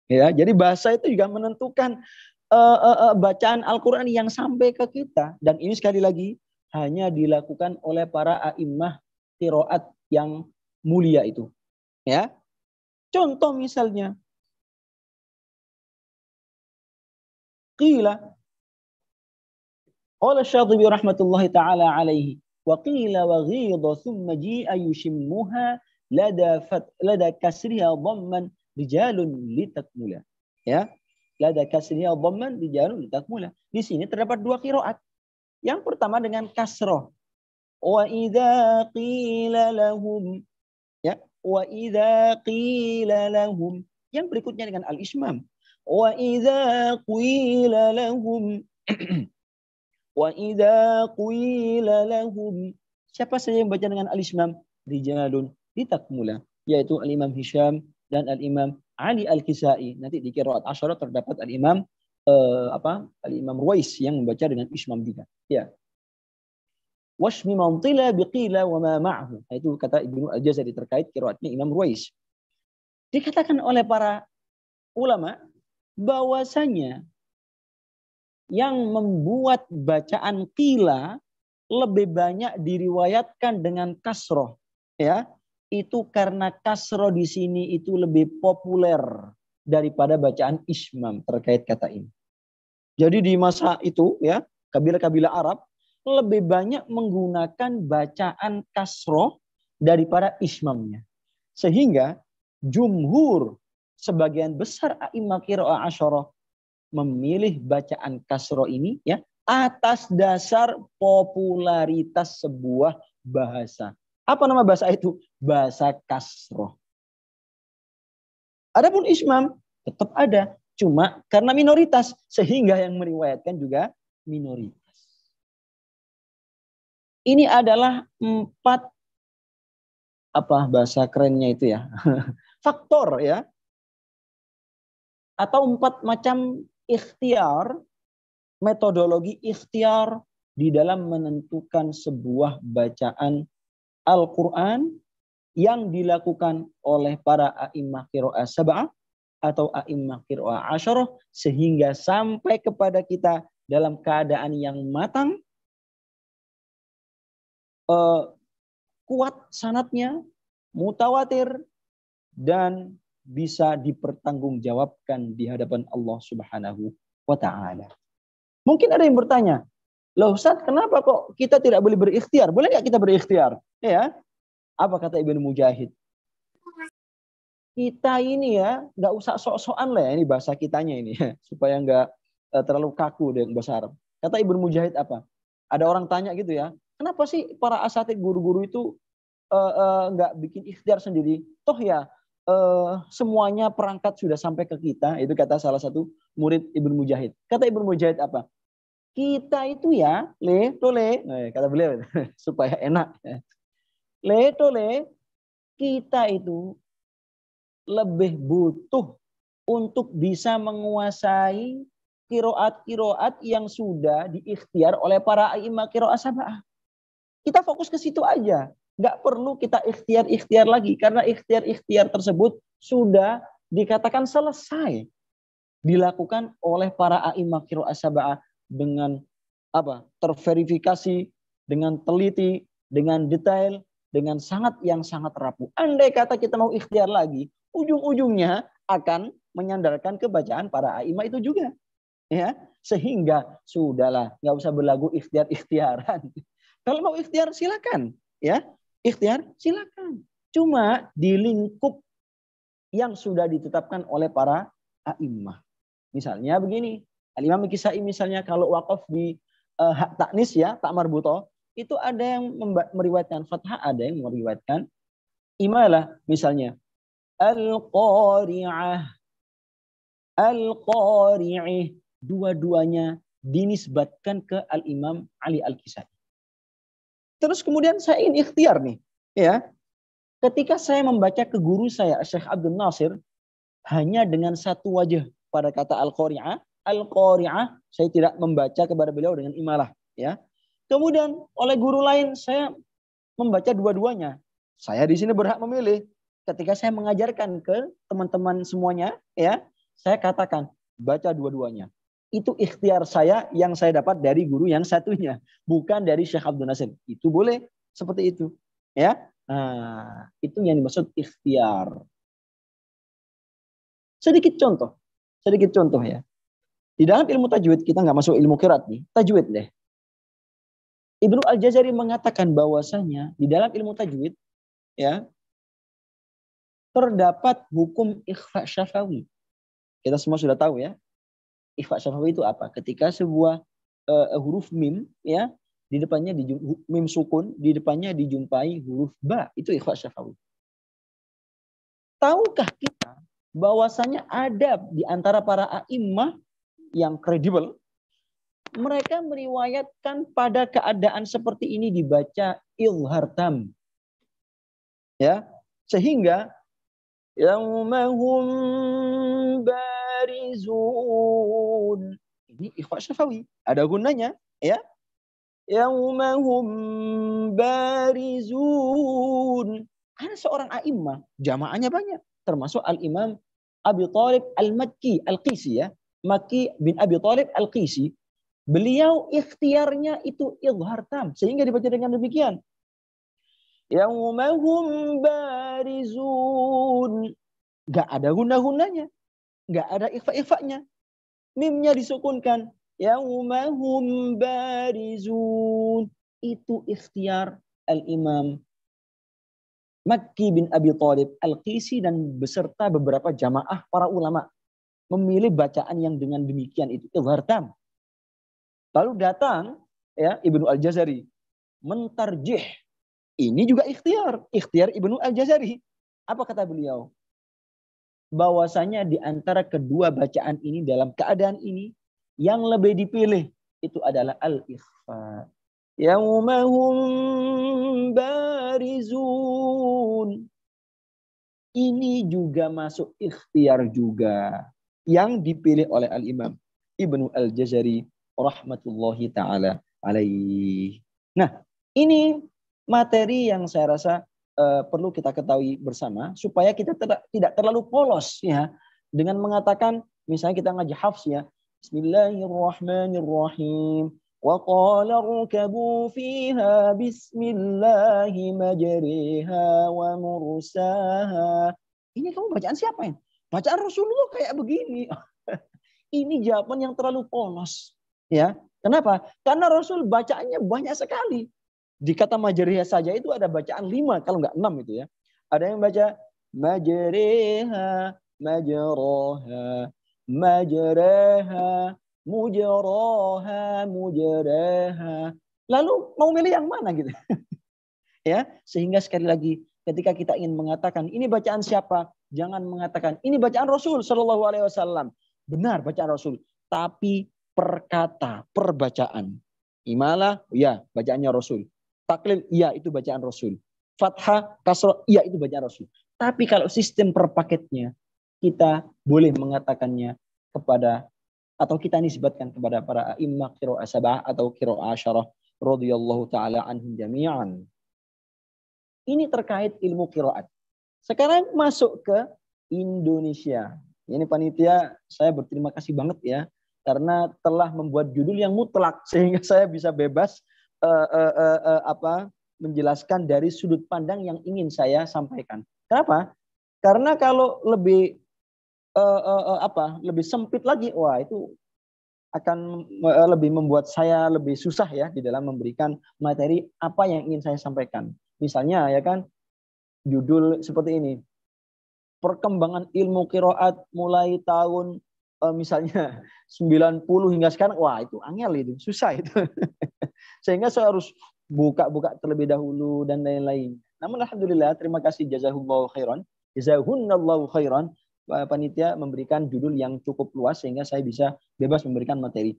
Ya, jadi bahasa itu juga menentukan uh, uh, uh, bacaan Al-Qur'an yang sampai ke kita dan ini sekali lagi hanya dilakukan oleh para a'imah tiroat yang mulia itu. Ya. Contoh misalnya Qila oleh syadzibi rahmatullahi taala alaihi Wa qila wa ghidha thumma ji'a yushimmuha lada fat, lada kasriha dhamman rijalun litakmula. Ya. Lada kasriha dhamman rijalun litakmula. Di sini terdapat dua kiraat. Yang pertama dengan kasroh. Wa idza qila lahum ya wa idza qila lahum yang berikutnya dengan al ismam wa idza qila lahum Wa idza qila lahum siapa saja yang baca dengan al-ismam rijalun litakmula yaitu al-imam Hisham dan al-imam Ali al-Kisai. Nanti di qiraat asyara terdapat al-imam uh, apa? Al-imam Ruwais yang membaca dengan ismam juga. Ya. wasmi mantila biqila wa ma ma'hu. Nah, itu kata Ibnu Al-Jazari terkait qiraatnya Imam Ruwais. Dikatakan oleh para ulama bahwasanya yang membuat bacaan kila lebih banyak diriwayatkan dengan kasroh ya itu karena kasroh di sini itu lebih populer daripada bacaan ismam terkait kata ini jadi di masa itu ya kabilah-kabilah Arab lebih banyak menggunakan bacaan kasroh daripada ismamnya sehingga jumhur sebagian besar a'imah kira'a asyarah memilih bacaan kasro ini ya atas dasar popularitas sebuah bahasa. Apa nama bahasa itu? Bahasa kasro. Adapun ismam tetap ada, cuma karena minoritas sehingga yang meriwayatkan juga minoritas. Ini adalah empat apa bahasa kerennya itu ya faktor ya atau empat macam ikhtiar, metodologi ikhtiar di dalam menentukan sebuah bacaan Al-Quran yang dilakukan oleh para a'immah kiro'ah sab'ah atau a'immah kiro'ah asyarah sehingga sampai kepada kita dalam keadaan yang matang, eh, kuat sanatnya, mutawatir, dan bisa dipertanggungjawabkan di hadapan Allah Subhanahu wa taala. Mungkin ada yang bertanya, "Loh, Ustaz, kenapa kok kita tidak boleh berikhtiar? Boleh nggak kita berikhtiar?" Ya. Apa kata Ibnu Mujahid? Kita ini ya nggak usah sok-sokan lah ya. ini bahasa kitanya ini ya, supaya nggak eh, terlalu kaku dengan bahasa Arab. Kata Ibnu Mujahid apa? Ada orang tanya gitu ya, kenapa sih para asatid guru-guru itu eh, eh, nggak uh, uh, bikin ikhtiar sendiri? Toh ya Eh, semuanya perangkat sudah sampai ke kita, itu kata salah satu murid Ibnu Mujahid. Kata Ibnu Mujahid apa? Kita itu ya, le tole, eh, kata beliau supaya enak. Ya. Le tole, kita itu lebih butuh untuk bisa menguasai kiroat-kiroat yang sudah diikhtiar oleh para imam kiroat sabah. Kita fokus ke situ aja nggak perlu kita ikhtiar-ikhtiar lagi karena ikhtiar-ikhtiar tersebut sudah dikatakan selesai dilakukan oleh para a'immah kiro asaba'ah dengan apa terverifikasi dengan teliti dengan detail dengan sangat yang sangat rapuh. Andai kata kita mau ikhtiar lagi, ujung-ujungnya akan menyandarkan kebacaan para aima itu juga. Ya, sehingga sudahlah, nggak usah berlagu ikhtiar-ikhtiaran. Kalau mau ikhtiar silakan, ya ikhtiar silakan. Cuma di lingkup yang sudah ditetapkan oleh para a'immah. Misalnya begini, Al-Imam Kisai misalnya kalau wakaf di uh, hak taknis ya, tak marbuto, itu ada yang meriwayatkan fathah, ada yang meriwayatkan imalah misalnya. Al-Qari'ah. Al-Qari'ih. Dua-duanya dinisbatkan ke Al-Imam Ali Al-Kisai. Terus kemudian saya ingin ikhtiar nih, ya. Ketika saya membaca ke guru saya Syekh Abdul Nasir hanya dengan satu wajah pada kata Al-Qari'ah, Al-Qari'ah saya tidak membaca kepada beliau dengan imalah, ya. Kemudian oleh guru lain saya membaca dua-duanya. Saya di sini berhak memilih. Ketika saya mengajarkan ke teman-teman semuanya, ya, saya katakan baca dua-duanya itu ikhtiar saya yang saya dapat dari guru yang satunya, bukan dari Syekh Abdul Nasir. Itu boleh seperti itu, ya. Nah, itu yang dimaksud ikhtiar. Sedikit contoh, sedikit contoh ya. Di dalam ilmu tajwid kita nggak masuk ilmu kirat nih, tajwid deh. Ibnu Al Jazari mengatakan bahwasanya di dalam ilmu tajwid ya terdapat hukum ikhfa syafawi. Kita semua sudah tahu ya, ikhfa syafwi itu apa? Ketika sebuah uh, huruf mim ya di depannya di mim sukun di depannya dijumpai huruf ba itu ikhfa syafwi. Tahukah kita bahwasanya ada di antara para a'immah yang kredibel mereka meriwayatkan pada keadaan seperti ini dibaca ilhar tam. Ya, sehingga yaumahum barizun ini ikhwa syafawi. Ada gunanya, ya. Yaumahum barizun. Ada seorang a'immah, jamaahnya banyak. Termasuk al-imam Abi Talib al-Makki al-Qisi ya. Makki bin Abi Talib al-Qisi. Beliau ikhtiarnya itu izhar tam. Sehingga dibaca dengan demikian. Yaumahum barizun. Gak ada guna-gunanya. Gak ada ikhfa-ikhfanya mimnya disukunkan yaumahum barizun itu ikhtiar al-imam Makki bin Abi Thalib Al-Qisi dan beserta beberapa jamaah para ulama memilih bacaan yang dengan demikian itu izhar tam. Lalu datang ya Ibnu Al-Jazari mentarjih. Ini juga ikhtiar, ikhtiar Ibnu Al-Jazari. Apa kata beliau? bahwasanya di antara kedua bacaan ini dalam keadaan ini yang lebih dipilih itu adalah al-ikhfa. Yaumahum barizun. Ini juga masuk ikhtiar juga yang dipilih oleh al-Imam Ibnu Al-Jazari rahmatullahi taala alaihi. Nah, ini materi yang saya rasa uh, perlu kita ketahui bersama supaya kita ter tidak terlalu polos ya dengan mengatakan misalnya kita ngaji hafs ya Bismillahirrahmanirrahim qala rukabu fiha bismillahi majriha wa mursaha ini kamu bacaan siapa ya? Bacaan Rasulullah kayak begini. ini jawaban yang terlalu polos. Ya, Kenapa? Karena Rasul bacaannya banyak sekali. Di kata majeriha saja itu ada bacaan lima kalau nggak enam itu ya. Ada yang baca majeriha majeroha majraha, mujeroha mujraha. Lalu mau milih yang mana gitu? ya, sehingga sekali lagi ketika kita ingin mengatakan ini bacaan siapa, jangan mengatakan ini bacaan Rasul Shallallahu Alaihi Wasallam. Benar bacaan Rasul, tapi perkata perbacaan. Imalah, ya bacaannya Rasul. Taklil, iya itu bacaan Rasul. Fathah, kasro iya itu bacaan Rasul. Tapi kalau sistem per paketnya, kita boleh mengatakannya kepada atau kita nisbatkan kepada para imma kiro asabah atau kiro asyarah radhiyallahu taala anhum jami'an. Ini terkait ilmu kiroat Sekarang masuk ke Indonesia. Ini panitia saya berterima kasih banget ya karena telah membuat judul yang mutlak sehingga saya bisa bebas uh, uh, uh, uh, apa menjelaskan dari sudut pandang yang ingin saya sampaikan. Kenapa? Karena kalau lebih uh, uh, uh, apa lebih sempit lagi, wah itu akan uh, lebih membuat saya lebih susah ya di dalam memberikan materi apa yang ingin saya sampaikan. Misalnya ya kan judul seperti ini. Perkembangan ilmu kiroat mulai tahun uh, misalnya 90 hingga sekarang, wah itu angel itu, susah itu. Sehingga saya harus buka-buka terlebih dahulu dan lain-lain. Namun alhamdulillah terima kasih jazakumullah khairan. Jazahunnallahu khairan panitia memberikan judul yang cukup luas sehingga saya bisa bebas memberikan materi.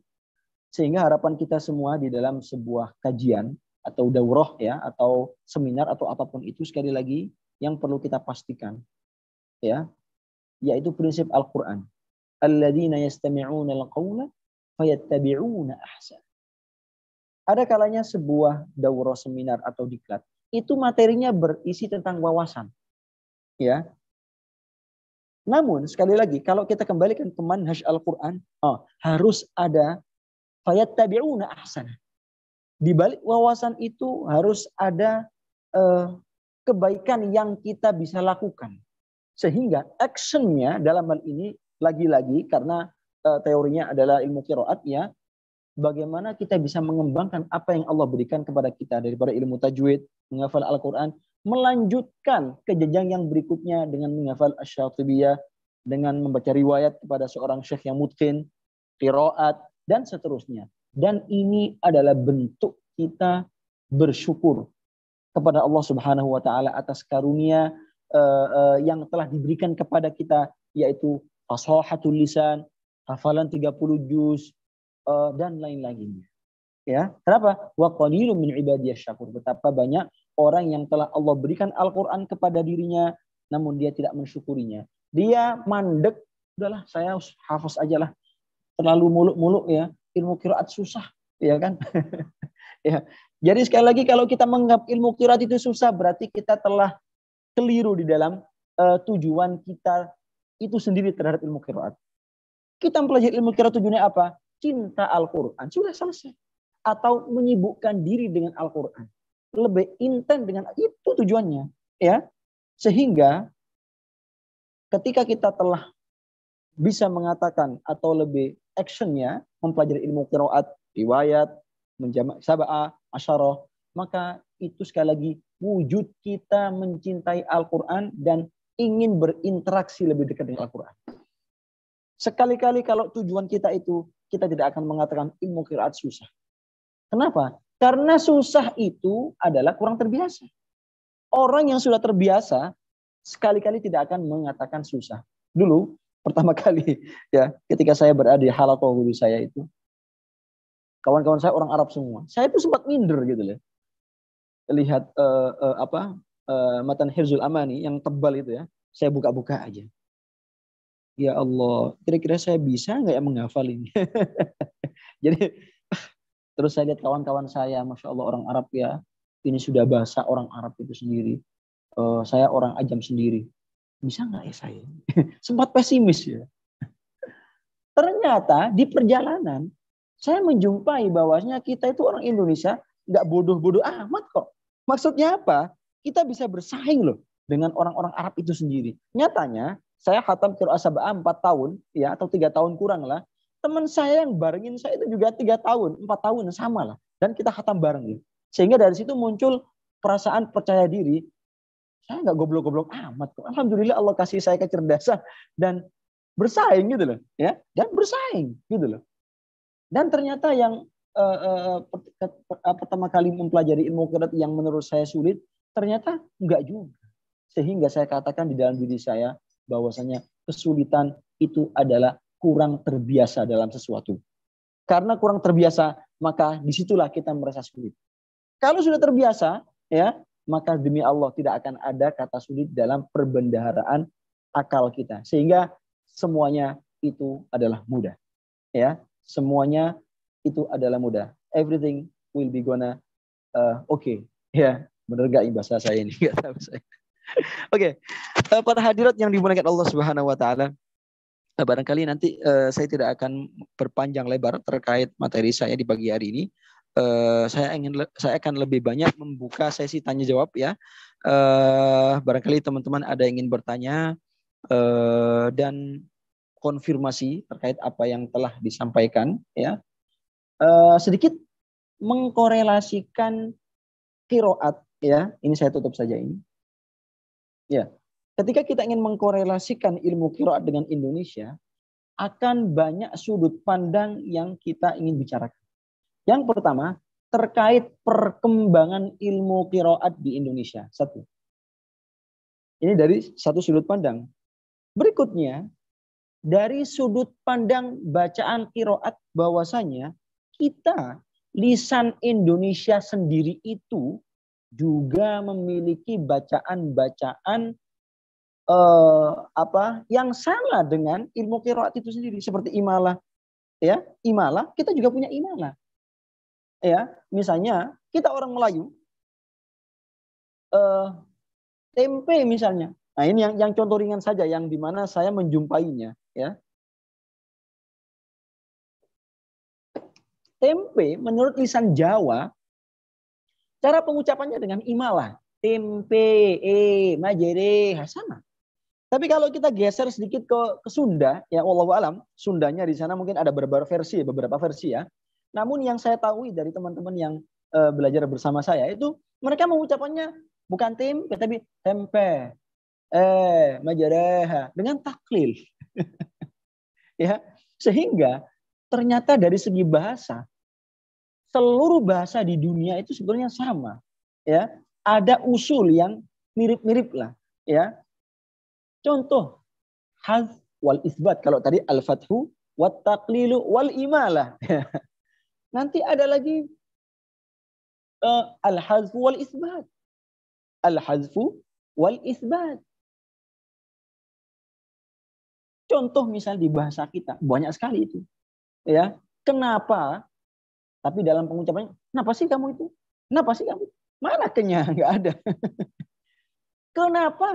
Sehingga harapan kita semua di dalam sebuah kajian atau daurah ya atau seminar atau apapun itu sekali lagi yang perlu kita pastikan ya yaitu prinsip Al-Qur'an. Alladzina yastami'una al-qawla fayattabi'una ahsan. Ada kalanya sebuah daurah seminar atau diklat itu materinya berisi tentang wawasan. Ya. Namun sekali lagi kalau kita kembalikan ke manhaj Al-Qur'an, oh, harus ada fayattabi'una ahsana. Di balik wawasan itu harus ada eh, kebaikan yang kita bisa lakukan. Sehingga actionnya dalam hal ini lagi-lagi karena eh, teorinya adalah ilmu kiroat ya, bagaimana kita bisa mengembangkan apa yang Allah berikan kepada kita daripada ilmu tajwid, menghafal Al-Quran, melanjutkan ke jenjang yang berikutnya dengan menghafal asyatibiyah, dengan membaca riwayat kepada seorang syekh yang mutkin, tiroat dan seterusnya. Dan ini adalah bentuk kita bersyukur kepada Allah Subhanahu wa taala atas karunia uh, uh, yang telah diberikan kepada kita yaitu asal lisan, hafalan 30 juz, uh, dan lain lainnya. Ya, kenapa? Wa qalilun min ibadiyas syakur. Betapa banyak orang yang telah Allah berikan Al-Qur'an kepada dirinya namun dia tidak mensyukurinya. Dia mandek, udahlah saya hafaz aja lah. Terlalu muluk-muluk ya, ilmu Qiraat susah, ya kan? ya. Jadi sekali lagi kalau kita menganggap ilmu Qiraat itu susah berarti kita telah keliru di dalam uh, tujuan kita itu sendiri terhadap ilmu Qiraat. Kita mempelajari ilmu Qiraat tujuannya apa? cinta Al-Quran, sudah selesai. Atau menyibukkan diri dengan Al-Quran. Lebih intens dengan itu tujuannya. ya Sehingga ketika kita telah bisa mengatakan atau lebih actionnya mempelajari ilmu kiraat, riwayat, menjamak sabah, asyarah, maka itu sekali lagi wujud kita mencintai Al-Quran dan ingin berinteraksi lebih dekat dengan Al-Quran. Sekali-kali kalau tujuan kita itu kita tidak akan mengatakan ilmu kiraat susah. Kenapa? Karena susah itu adalah kurang terbiasa. Orang yang sudah terbiasa sekali-kali tidak akan mengatakan susah. Dulu pertama kali ya ketika saya berada di halakoh guru saya itu kawan-kawan saya orang Arab semua. Saya itu sempat minder gitu loh. Lihat uh, uh, apa uh, matan Hirzul Amani yang tebal itu ya. Saya buka-buka aja ya Allah, kira-kira saya bisa nggak ya menghafal ini? Jadi terus saya lihat kawan-kawan saya, masya Allah orang Arab ya, ini sudah bahasa orang Arab itu sendiri. Uh, saya orang ajam sendiri, bisa nggak ya saya? Sempat pesimis ya. Ternyata di perjalanan saya menjumpai bahwasanya kita itu orang Indonesia nggak bodoh-bodoh amat kok. Maksudnya apa? Kita bisa bersaing loh dengan orang-orang Arab itu sendiri. Nyatanya saya khatam kira asabah 4 tahun ya atau tiga tahun kurang lah. Teman saya yang barengin saya itu juga tiga tahun, empat tahun sama lah. Dan kita khatam bareng gitu. Sehingga dari situ muncul perasaan percaya diri. Saya nggak goblok-goblok amat kok. Alhamdulillah Allah kasih saya kecerdasan dan bersaing gitu loh, ya. Dan bersaing gitu loh. Dan ternyata yang uh, uh, pertama kali mempelajari ilmu kerat yang menurut saya sulit, ternyata enggak juga. Sehingga saya katakan di dalam diri saya, bahwasanya kesulitan itu adalah kurang terbiasa dalam sesuatu. Karena kurang terbiasa, maka disitulah kita merasa sulit. Kalau sudah terbiasa, ya maka demi Allah tidak akan ada kata sulit dalam perbendaharaan akal kita. Sehingga semuanya itu adalah mudah. Ya, semuanya itu adalah mudah. Everything will be gonna uh, okay. Ya, benar gak bahasa saya ini? Gak tahu saya. Oke, okay. uh, eh, para hadirat yang dimuliakan Allah Subhanahu wa taala. Uh, barangkali nanti uh, saya tidak akan berpanjang lebar terkait materi saya di pagi hari ini. Uh, saya ingin saya akan lebih banyak membuka sesi tanya jawab ya. Uh, barangkali teman-teman ada yang ingin bertanya uh, dan konfirmasi terkait apa yang telah disampaikan ya. Uh, sedikit mengkorelasikan kiroat ya. Ini saya tutup saja ini Ya, ketika kita ingin mengkorelasikan ilmu kiroat dengan Indonesia, akan banyak sudut pandang yang kita ingin bicarakan. Yang pertama, terkait perkembangan ilmu kiroat di Indonesia. Satu. Ini dari satu sudut pandang. Berikutnya, dari sudut pandang bacaan kiroat bahwasanya kita lisan Indonesia sendiri itu juga memiliki bacaan-bacaan uh, apa yang sama dengan ilmu kiroat itu sendiri seperti imalah ya imalah kita juga punya imalah ya misalnya kita orang Melayu eh, tempe misalnya nah ini yang yang contoh ringan saja yang dimana saya menjumpainya ya tempe menurut lisan Jawa Cara pengucapannya dengan imalah. Tempe, e, majere, sama. Tapi kalau kita geser sedikit ke, ke Sunda, ya Allah alam, Sundanya di sana mungkin ada beberapa versi, beberapa versi ya. Namun yang saya tahu dari teman-teman yang uh, belajar bersama saya itu mereka mengucapannya bukan tim, tapi tempe, eh majareha dengan taklil. ya, sehingga ternyata dari segi bahasa seluruh bahasa di dunia itu sebenarnya sama, ya. Ada usul yang mirip-mirip lah, ya. Contoh haz wal isbat kalau tadi al fathu wat taqlilu wal imalah. Nanti ada lagi eh, al hazfu wal isbat. Al hazfu wal isbat. Contoh misal di bahasa kita banyak sekali itu. Ya, kenapa tapi dalam pengucapannya, kenapa sih kamu itu? Kenapa sih kamu? Mana kenyang? Gak ada. Kenapa?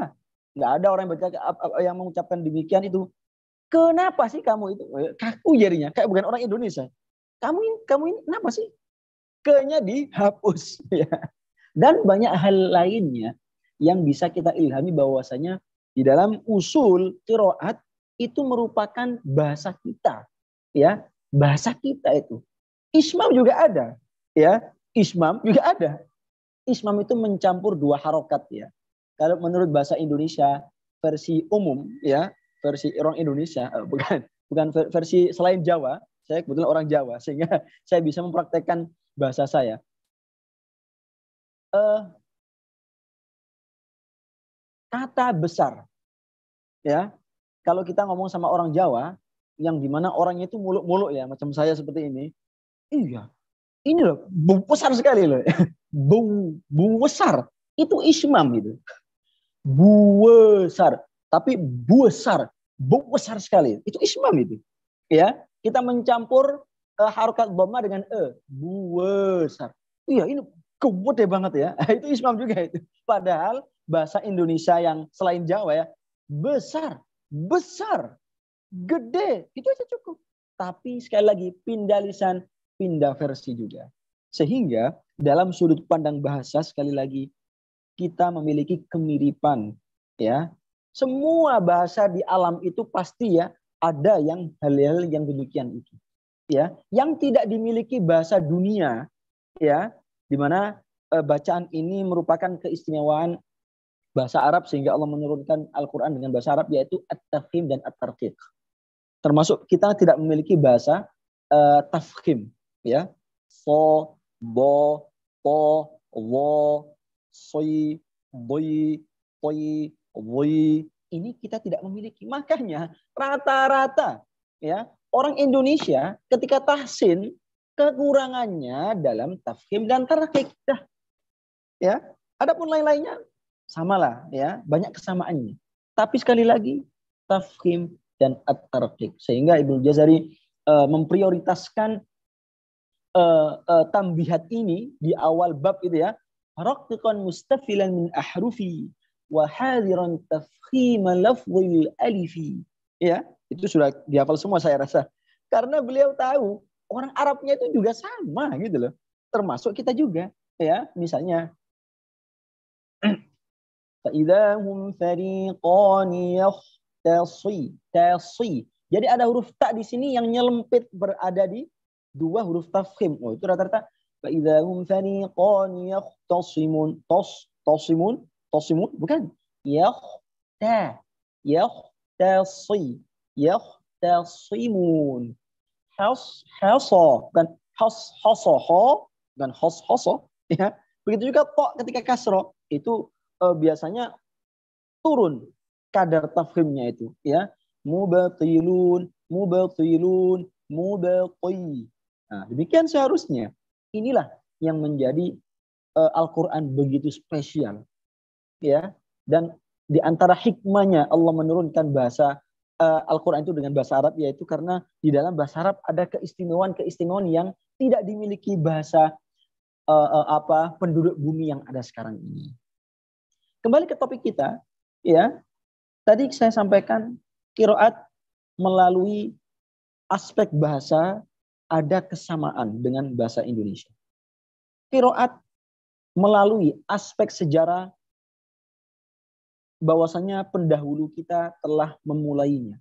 Gak ada orang yang, berkata, yang mengucapkan demikian itu. Kenapa sih kamu itu? Eh, kaku jadinya, kayak bukan orang Indonesia. Kamu ini, kamu ini kenapa sih? Kenya dihapus. Ya. Dan banyak hal lainnya yang bisa kita ilhami bahwasanya di dalam usul kiroat itu merupakan bahasa kita. ya Bahasa kita itu. Ismam juga ada, ya. Ismam juga ada. Ismam itu mencampur dua harokat ya. Kalau menurut bahasa Indonesia versi umum ya, versi orang Indonesia eh, bukan bukan versi selain Jawa. Saya kebetulan orang Jawa sehingga saya bisa mempraktekkan bahasa saya. Uh, kata besar, ya. Kalau kita ngomong sama orang Jawa, yang dimana orangnya itu muluk-muluk ya, macam saya seperti ini, Iya. Ini loh, bung besar sekali loh. Bung, bung besar. Itu ismam itu. besar Tapi besar, Bung besar sekali. Itu ismam itu. Ya, kita mencampur uh, harokat boma dengan e. besar, Iya, ini gede ya banget ya. itu ismam juga itu. Padahal bahasa Indonesia yang selain Jawa ya, besar, besar, gede. Itu aja cukup. Tapi sekali lagi pindah lisan pindah versi juga. Sehingga dalam sudut pandang bahasa sekali lagi kita memiliki kemiripan ya. Semua bahasa di alam itu pasti ya ada yang hal-hal yang demikian itu. Ya, yang tidak dimiliki bahasa dunia ya, di mana e, bacaan ini merupakan keistimewaan bahasa Arab sehingga Allah menurunkan Al-Qur'an dengan bahasa Arab yaitu at-tafhim dan at-tarqiq. Termasuk kita tidak memiliki bahasa e, eh, tafhim ya fo bo po wo soi boi poi woi ini kita tidak memiliki makanya rata-rata ya orang Indonesia ketika tahsin kekurangannya dalam tafhim dan tarkik dah ya adapun lain-lainnya samalah ya banyak kesamaannya tapi sekali lagi tafhim dan at sehingga Ibnu Jazari eh, memprioritaskan uh, uh, tambihat ini di awal bab itu ya raqiqan mustafilan min ahrufi wa hadiran tafkhim lafzil alifi ya itu sudah dihafal semua saya rasa karena beliau tahu orang Arabnya itu juga sama gitu loh termasuk kita juga ya misalnya فإذا هم فريقان يختصي تصي jadi ada huruf tak di sini yang nyelempit berada di dua huruf tafkhim. Oh, itu rata-rata فَإِذَا هُمْ فَرِيقَانِ يَخْتَصِمُونَ Tos, tosimun, tosimun, bukan. يَخْتَ, يَخْتَصِي, يَخْتَصِمُونَ Has, hasa, bukan has, hasa, ha, bukan has, hasa. Ya. Begitu juga to ketika kasro, itu uh, biasanya turun kadar tafhimnya itu. ya Mubatilun, mubatilun, mubati Nah, demikian seharusnya. Inilah yang menjadi uh, Al-Qur'an begitu spesial. Ya, dan di antara hikmahnya Allah menurunkan bahasa uh, Al-Qur'an itu dengan bahasa Arab yaitu karena di dalam bahasa Arab ada keistimewaan-keistimewaan yang tidak dimiliki bahasa uh, uh, apa penduduk bumi yang ada sekarang ini. Kembali ke topik kita, ya. Tadi saya sampaikan kiroat melalui aspek bahasa ada kesamaan dengan bahasa Indonesia. Kiroat melalui aspek sejarah bahwasanya pendahulu kita telah memulainya.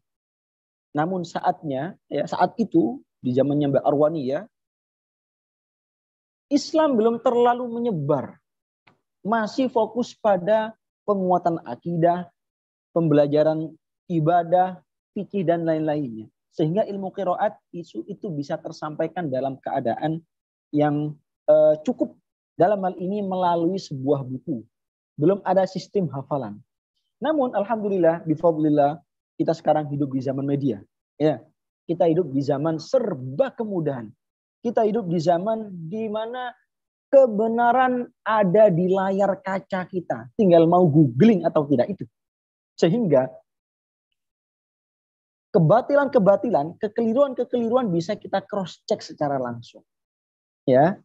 Namun saatnya, ya saat itu di zamannya Mbak Arwani ya, Islam belum terlalu menyebar. Masih fokus pada penguatan akidah, pembelajaran ibadah, fikih dan lain-lainnya sehingga ilmu kiroat isu itu bisa tersampaikan dalam keadaan yang eh, cukup dalam hal ini melalui sebuah buku. Belum ada sistem hafalan. Namun alhamdulillah bismillah kita sekarang hidup di zaman media. Ya, kita hidup di zaman serba kemudahan. Kita hidup di zaman di mana kebenaran ada di layar kaca kita. Tinggal mau googling atau tidak itu. Sehingga kebatilan-kebatilan, kekeliruan-kekeliruan bisa kita cross check secara langsung. Ya.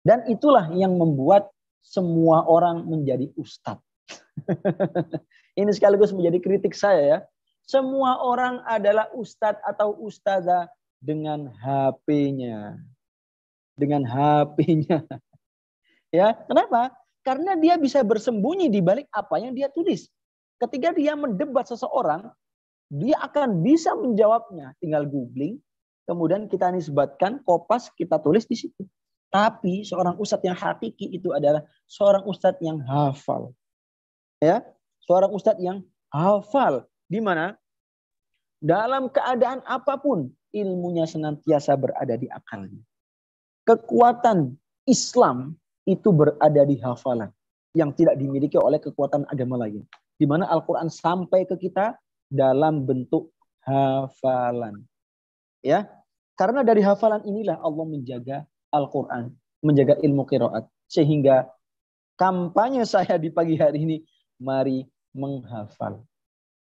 Dan itulah yang membuat semua orang menjadi ustadz. Ini sekaligus menjadi kritik saya ya. Semua orang adalah ustadz atau ustazah dengan HP-nya. Dengan HP-nya. ya, kenapa? Karena dia bisa bersembunyi di balik apa yang dia tulis. Ketika dia mendebat seseorang, dia akan bisa menjawabnya. Tinggal googling, kemudian kita nisbatkan, kopas, kita tulis di situ. Tapi seorang ustadz yang hakiki itu adalah seorang ustadz yang hafal. Ya, seorang ustadz yang hafal. Di mana? Dalam keadaan apapun, ilmunya senantiasa berada di akalnya. Kekuatan Islam itu berada di hafalan yang tidak dimiliki oleh kekuatan agama lain. Di mana Al-Quran sampai ke kita dalam bentuk hafalan. Ya. Karena dari hafalan inilah Allah menjaga Al-Qur'an, menjaga ilmu qiraat sehingga kampanye saya di pagi hari ini mari menghafal.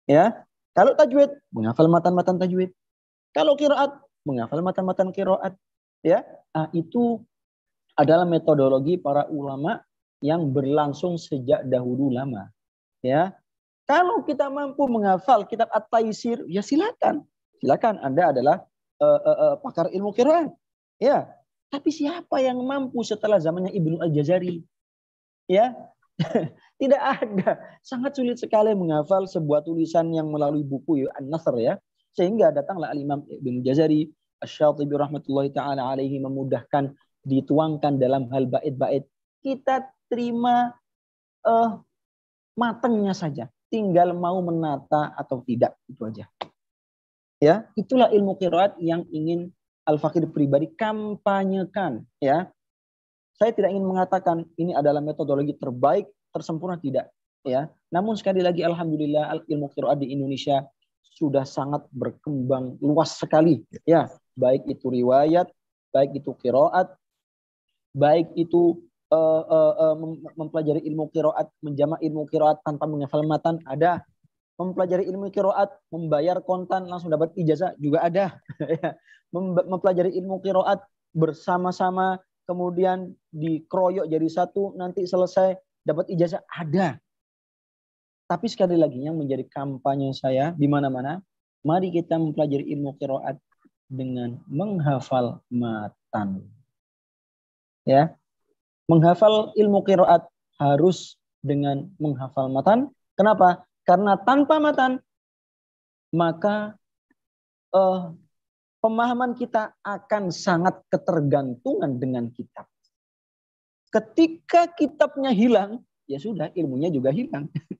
Ya. Kalau tajwid, menghafal matan-matan tajwid. Kalau qiraat, menghafal matan-matan qiraat. Ya. Nah, itu adalah metodologi para ulama yang berlangsung sejak dahulu lama. Ya, kalau kita mampu menghafal kitab At-Taisir, ya silakan. Silakan Anda adalah uh, uh, uh, pakar ilmu qiraat. Ya. Tapi siapa yang mampu setelah zamannya Ibnu Al-Jazari? Ya. Tidak ada. Sangat sulit sekali menghafal sebuah tulisan yang melalui buku ya, An-Nasr ya. Sehingga datanglah Al-Imam Ibnu Jazari, Asy-Syatibi rahmatullahi taala alaihi memudahkan dituangkan dalam hal bait-bait. Kita terima uh, matangnya saja tinggal mau menata atau tidak itu aja. Ya, itulah ilmu kiroat yang ingin Al-Fakir pribadi kampanyekan, ya. Saya tidak ingin mengatakan ini adalah metodologi terbaik, tersempurna tidak, ya. Namun sekali lagi alhamdulillah ilmu kiroat di Indonesia sudah sangat berkembang luas sekali, ya. Baik itu riwayat, baik itu kiroat, baik itu uh, uh, uh, mempelajari ilmu kiroat, menjamak ilmu kiroat tanpa menghafal matan ada. Mempelajari ilmu kiroat, membayar kontan langsung dapat ijazah juga ada. Ya. mempelajari ilmu kiroat bersama-sama kemudian dikeroyok jadi satu nanti selesai dapat ijazah ada. Tapi sekali lagi yang menjadi kampanye saya di mana-mana, mari kita mempelajari ilmu kiroat dengan menghafal matan. Ya, Menghafal ilmu kiroat harus dengan menghafal matan. Kenapa? Karena tanpa matan, maka uh, pemahaman kita akan sangat ketergantungan dengan kitab. Ketika kitabnya hilang, ya sudah ilmunya juga hilang.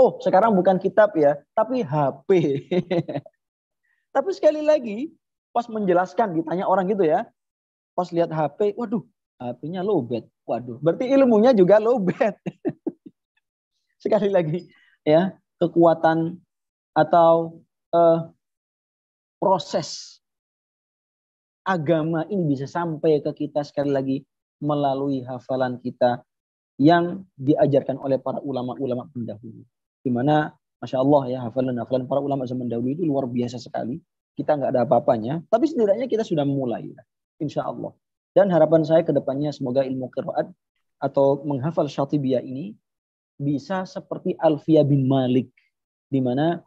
oh, sekarang bukan kitab ya, tapi HP. tapi sekali lagi, pas menjelaskan ditanya orang gitu ya, pas lihat HP, waduh, Artinya lowbat. Waduh, berarti ilmunya juga lowbat. Sekali lagi, ya kekuatan atau uh, proses agama ini bisa sampai ke kita sekali lagi melalui hafalan kita yang diajarkan oleh para ulama-ulama pendahulu. Di mana, masya Allah ya hafalan-hafalan para ulama zaman dahulu itu luar biasa sekali. Kita nggak ada apa-apanya, tapi setidaknya kita sudah mulai. Insya Allah. Dan harapan saya ke depannya semoga ilmu qiraat atau menghafal Syatibiyah ini bisa seperti Alfia bin Malik di mana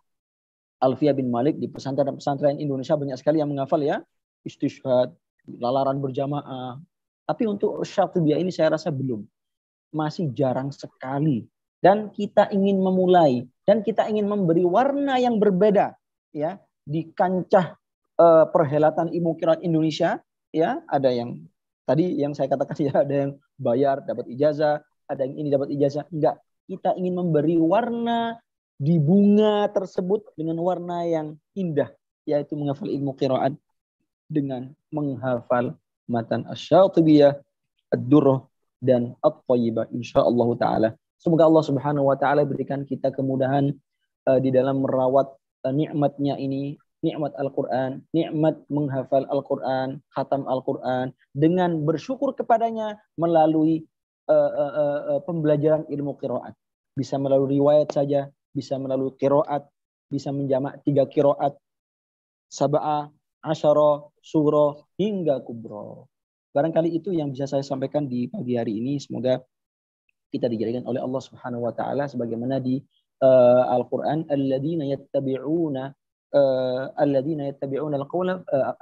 Alfia bin Malik di pesantren-pesantren Indonesia banyak sekali yang menghafal ya istishhad, lalaran berjamaah. Tapi untuk Syatibiyah ini saya rasa belum. Masih jarang sekali dan kita ingin memulai dan kita ingin memberi warna yang berbeda ya di kancah uh, perhelatan ilmu kirat Indonesia ya ada yang Tadi yang saya katakan ya ada yang bayar dapat ijazah, ada yang ini dapat ijazah. Enggak, kita ingin memberi warna di bunga tersebut dengan warna yang indah, yaitu menghafal ilmu qiraat dengan menghafal matan asy-syatibiyah, ad-durrah dan at-thayyibah insyaallah taala. Semoga Allah Subhanahu wa taala berikan kita kemudahan uh, di dalam merawat uh, nikmatnya ini nikmat Al-Quran, nikmat menghafal Al-Quran, khatam Al-Quran, dengan bersyukur kepadanya melalui uh, uh, uh, pembelajaran ilmu kiroat. Bisa melalui riwayat saja, bisa melalui kiroat, bisa menjamak tiga kiroat, sabaa, asyara, suro, hingga kubro. Barangkali itu yang bisa saya sampaikan di pagi hari ini. Semoga kita dijadikan oleh Allah Subhanahu wa taala sebagaimana di uh, Al-Qur'an alladzina yattabi'una al-qawla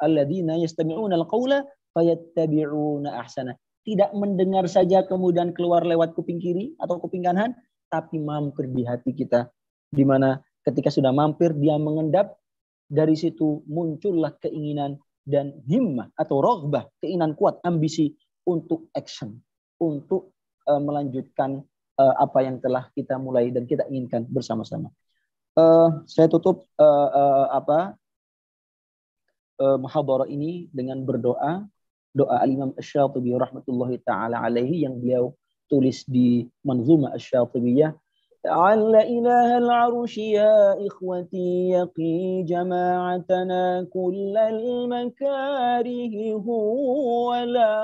alladzina yastami'una al-qawla fayattabi'una ahsana. Tidak mendengar saja kemudian keluar lewat kuping kiri atau kuping kanan, tapi mampir di hati kita. Di mana ketika sudah mampir dia mengendap dari situ muncullah keinginan dan himmah atau rohbah keinginan kuat, ambisi untuk action, untuk eh, melanjutkan eh, apa yang telah kita mulai dan kita inginkan bersama-sama uh, saya tutup uh, uh, apa uh, muhadarah ini dengan berdoa doa al-Imam Asy-Syatibi rahmatullahi taala alaihi yang beliau tulis di manzuma ash syatibiyah على إله العرش يا إخوتي يقي جماعتنا كل المكاره هو ولا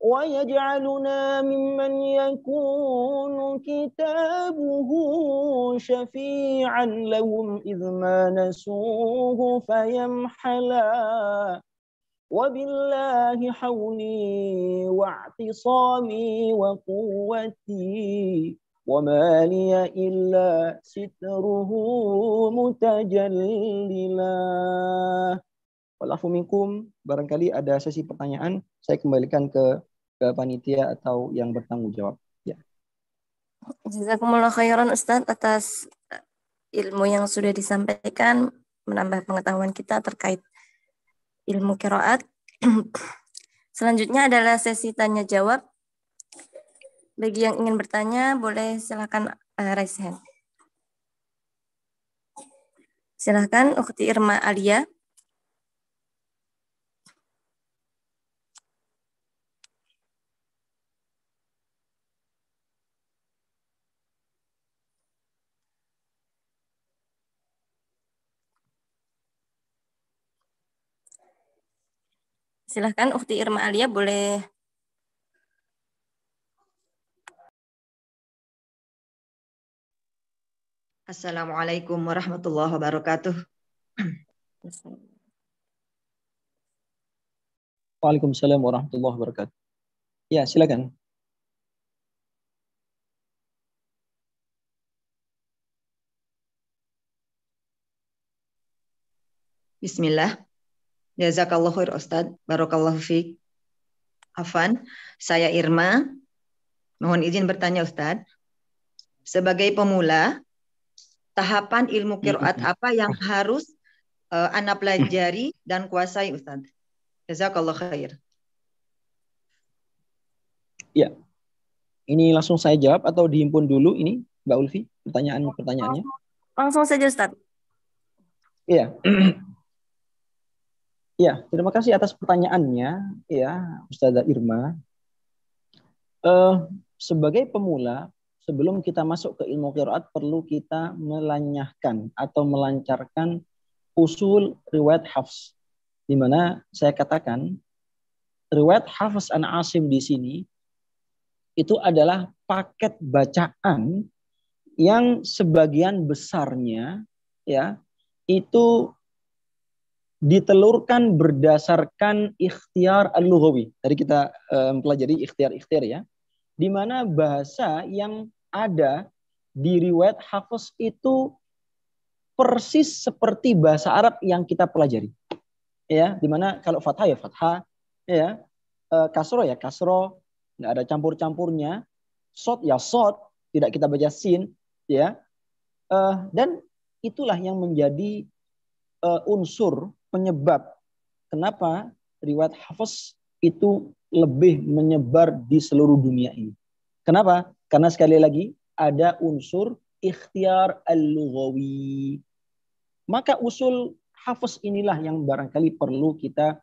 ويجعلنا ممن يكون كتابه شفيعا لهم إذ ما نسوه فيمحلا وبالله حولي واعتصامي وقوتي وما لي إلا ستره متجللا Walafu minkum, barangkali ada sesi pertanyaan, saya kembalikan ke ke panitia atau yang bertanggung jawab. Ya. Jazakumullah khairan Ustaz atas eh, ilmu yang sudah disampaikan menambah pengetahuan kita terkait ilmu kiroat. Selanjutnya adalah sesi tanya jawab. Bagi yang ingin bertanya, boleh silakan uh, raise hand. Silakan Ukti Irma Alia. Silahkan Ukti Irma Alia boleh Assalamualaikum warahmatullahi wabarakatuh. Waalaikumsalam warahmatullahi wabarakatuh. Ya, silakan. Bismillah. Jazakallah khair Ustaz. Barakallahu fiik. Afan, saya Irma. Mohon izin bertanya Ustaz. Sebagai pemula, tahapan ilmu kiroat apa yang harus uh, eh, anak pelajari dan kuasai Ustaz? Jazakallah khair. Ya. Ini langsung saya jawab atau dihimpun dulu ini Mbak Ulfi pertanyaan pertanyaannya? Langsung saja Ustaz. Iya. Ya, terima kasih atas pertanyaannya, ya, Ustazah Irma. Uh, sebagai pemula, sebelum kita masuk ke ilmu qiraat perlu kita melanyahkan atau melancarkan usul riwayat hafs. Di mana saya katakan riwayat hafs an asim di sini itu adalah paket bacaan yang sebagian besarnya ya itu ditelurkan berdasarkan ikhtiar al-lughawi. Tadi kita um, eh, pelajari ikhtiar-ikhtiar ya. Di mana bahasa yang ada di riwayat Hafiz itu persis seperti bahasa Arab yang kita pelajari. Ya, di mana kalau fathah ya fathah, ya. Eh, kasro ya kasro, nggak ada campur-campurnya. Sot ya sot, tidak kita baca sin, ya. Eh, dan itulah yang menjadi unsur penyebab kenapa riwayat Hafiz itu lebih menyebar di seluruh dunia ini. Kenapa? Karena sekali lagi ada unsur ikhtiar al-lughawi. Maka usul Hafiz inilah yang barangkali perlu kita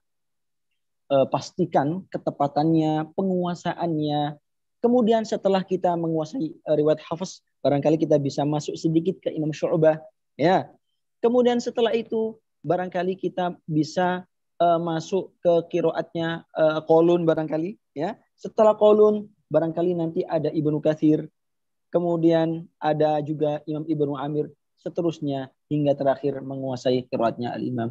eh, pastikan ketepatannya, penguasaannya. Kemudian setelah kita menguasai eh, riwayat Hafiz, barangkali kita bisa masuk sedikit ke Imam Syu'bah, ya. Kemudian setelah itu barangkali kita bisa uh, masuk ke kiroatnya uh, kolun barangkali ya setelah kolun barangkali nanti ada ibnu kathir kemudian ada juga imam ibnu amir seterusnya hingga terakhir menguasai kiroatnya al imam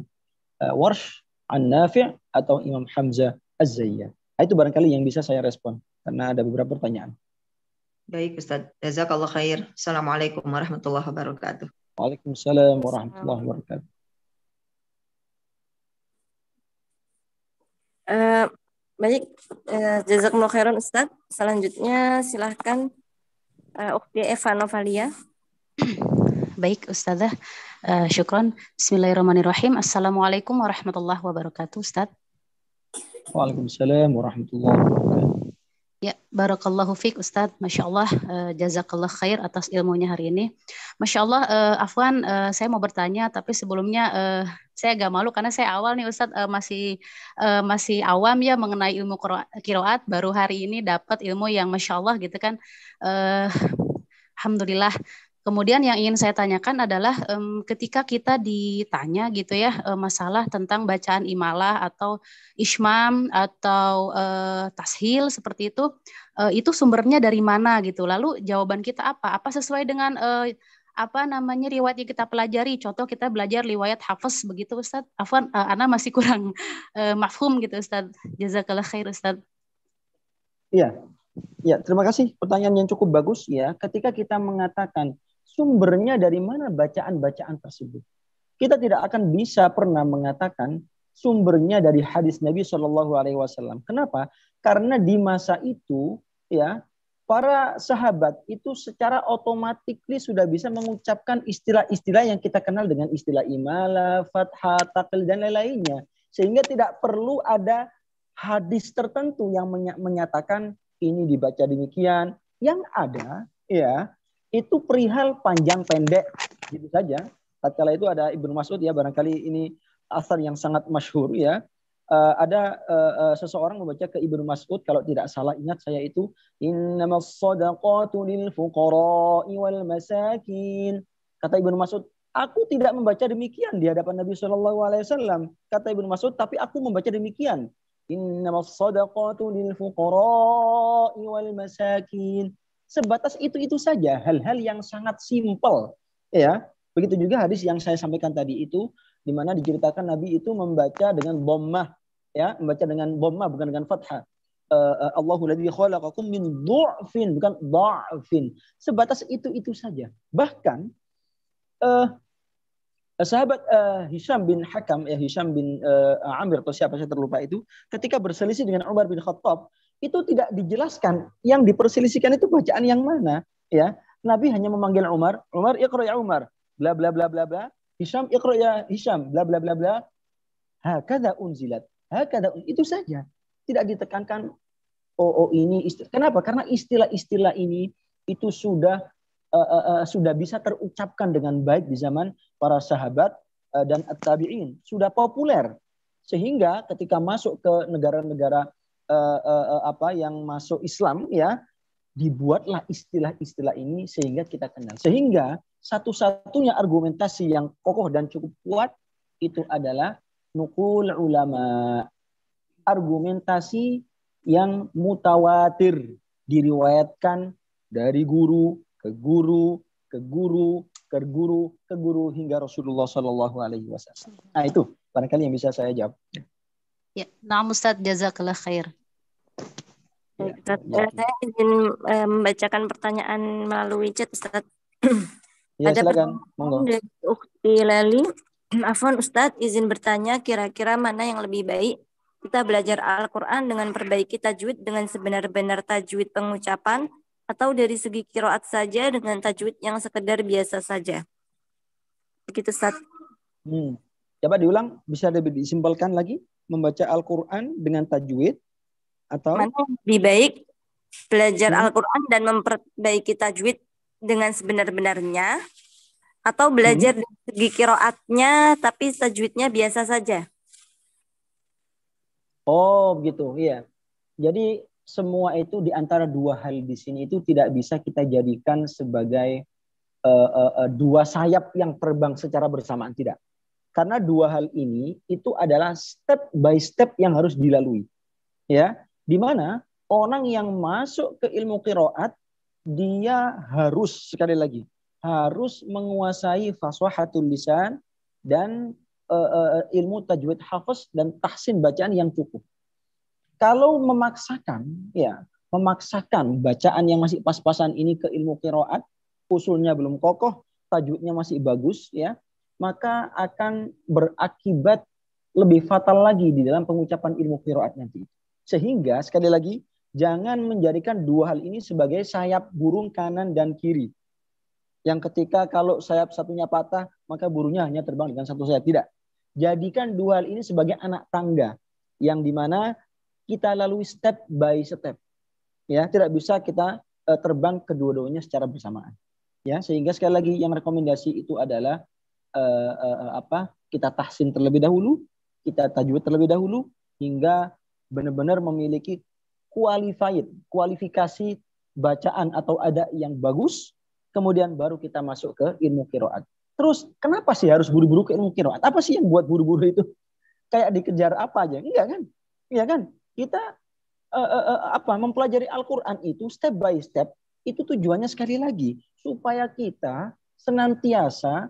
uh, eh, warsh an nafi atau imam hamzah az zayyah nah, itu barangkali yang bisa saya respon karena ada beberapa pertanyaan baik ustad jazakallah khair assalamualaikum warahmatullahi wabarakatuh Waalaikumsalam warahmatullahi wabarakatuh Eh, baik, uh, jazakumullah khairan Ustaz. Selanjutnya silahkan uh, Ukti Eva Novalia. Baik Ustazah, uh, syukron. Bismillahirrahmanirrahim. Assalamualaikum warahmatullahi wabarakatuh Ustaz. Waalaikumsalam warahmatullahi wabarakatuh. Ya, barakallahu fiq Ustadz. Masya Allah, uh, jazakallah khair atas ilmunya hari ini. Masya Allah, uh, Afwan, uh, saya mau bertanya, tapi sebelumnya uh, saya agak malu karena saya awal nih Ustadz uh, masih uh, masih awam ya mengenai ilmu kiroat, baru hari ini dapat ilmu yang Masya Allah gitu kan. Uh, Alhamdulillah Kemudian yang ingin saya tanyakan adalah um, ketika kita ditanya gitu ya um, masalah tentang bacaan imalah atau ismam atau uh, tashil seperti itu, uh, itu sumbernya dari mana gitu. Lalu jawaban kita apa? Apa sesuai dengan uh, apa namanya riwayat yang kita pelajari? Contoh kita belajar riwayat Hafiz begitu Ustaz. Afwan, uh, Ana masih kurang uh, mafhum gitu Ustaz. Jazakallah khair Ustaz. Iya. Ya, terima kasih pertanyaan yang cukup bagus ya. Ketika kita mengatakan sumbernya dari mana bacaan-bacaan tersebut. Kita tidak akan bisa pernah mengatakan sumbernya dari hadis Nabi Shallallahu Alaihi Wasallam. Kenapa? Karena di masa itu ya para sahabat itu secara otomatis sudah bisa mengucapkan istilah-istilah yang kita kenal dengan istilah imala, fathah, takil, dan lain-lainnya. Sehingga tidak perlu ada hadis tertentu yang menyatakan ini dibaca demikian. Yang ada ya itu perihal panjang pendek gitu saja. Tatkala itu ada Ibnu Mas'ud ya barangkali ini asal yang sangat masyhur ya. Uh, ada uh, uh, seseorang membaca ke Ibnu Mas'ud kalau tidak salah ingat saya itu innamas shadaqatu lil fuqara'i wal masakin. Kata Ibnu Mas'ud, aku tidak membaca demikian di hadapan Nabi Shallallahu alaihi wasallam. Kata Ibnu Mas'ud, tapi aku membaca demikian. Innamas shadaqatu lil fuqara'i wal masakin sebatas itu-itu saja hal-hal yang sangat simpel ya. Begitu juga hadis yang saya sampaikan tadi itu di mana diceritakan Nabi itu membaca dengan bommah ya, membaca dengan bommah bukan dengan fathah. Uh, Allahu khalaqakum min du'fin bukan du'fin. Sebatas itu-itu saja. Bahkan uh, sahabat uh, Hisham bin Hakam ya Hisham bin uh, Amir atau siapa saya terlupa itu ketika berselisih dengan Umar bin Khattab itu tidak dijelaskan yang diperselisihkan itu bacaan yang mana ya Nabi hanya memanggil Umar Umar ya ya Umar bla bla bla bla bla Hisham ya ya Hisham bla bla bla bla hakada unzilat hakada un... itu saja tidak ditekankan oh, oh ini istilah. kenapa karena istilah-istilah ini itu sudah uh, uh, uh, sudah bisa terucapkan dengan baik di zaman para sahabat uh, dan at-tabi'in sudah populer sehingga ketika masuk ke negara-negara uh, uh, apa yang masuk Islam ya dibuatlah istilah-istilah ini sehingga kita kenal. Sehingga satu-satunya argumentasi yang kokoh dan cukup kuat itu adalah nukul ulama. Argumentasi yang mutawatir diriwayatkan dari guru ke guru ke guru ke guru ke guru hingga Rasulullah Shallallahu Alaihi Wasallam. Nah itu barangkali yang bisa saya jawab. Ya, Naam Ustaz, jazakallah khair. Ya. Ustaz, ya. saya izin eh, membacakan pertanyaan melalui chat Ustaz. Ya, Ada silakan. Monggo. Dari Ukti Leli. Afwan Ustaz, izin bertanya kira-kira mana yang lebih baik? Kita belajar Al-Quran dengan perbaiki tajwid dengan sebenar-benar tajwid pengucapan atau dari segi kiroat saja dengan tajwid yang sekedar biasa saja? Begitu Ustaz. Hmm. Coba diulang, bisa lebih disimpulkan lagi? membaca Al-Quran dengan tajwid atau Mana lebih baik belajar hmm. Al-Quran dan memperbaiki tajwid dengan sebenar-benarnya atau belajar hmm. dari segi kiroatnya tapi tajwidnya biasa saja. Oh begitu, iya. Jadi semua itu di antara dua hal di sini itu tidak bisa kita jadikan sebagai uh, uh, uh, dua sayap yang terbang secara bersamaan tidak. Karena dua hal ini itu adalah step by step yang harus dilalui. Ya, di mana orang yang masuk ke ilmu kiroat dia harus sekali lagi harus menguasai faswahatul lisan dan uh, uh, ilmu tajwid hafaz dan tahsin bacaan yang cukup. Kalau memaksakan ya, memaksakan bacaan yang masih pas-pasan ini ke ilmu kiroat, usulnya belum kokoh, tajwidnya masih bagus ya, maka akan berakibat lebih fatal lagi di dalam pengucapan ilmu kiroat nanti. Sehingga sekali lagi jangan menjadikan dua hal ini sebagai sayap burung kanan dan kiri. Yang ketika kalau sayap satunya patah, maka burungnya hanya terbang dengan satu sayap. Tidak. Jadikan dua hal ini sebagai anak tangga yang dimana kita lalui step by step. Ya, tidak bisa kita eh, terbang kedua-duanya secara bersamaan. Ya, sehingga sekali lagi yang rekomendasi itu adalah uh, uh, apa kita tahsin terlebih dahulu, kita tajwid terlebih dahulu hingga benar-benar memiliki qualified, kualifikasi bacaan atau ada yang bagus, kemudian baru kita masuk ke ilmu kiroat. Terus kenapa sih harus buru-buru ke ilmu kiroat? Apa sih yang buat buru-buru itu? Kayak dikejar apa aja? Enggak kan? Iya kan? Kita uh, uh, uh, apa mempelajari Al-Qur'an itu step by step itu tujuannya sekali lagi supaya kita senantiasa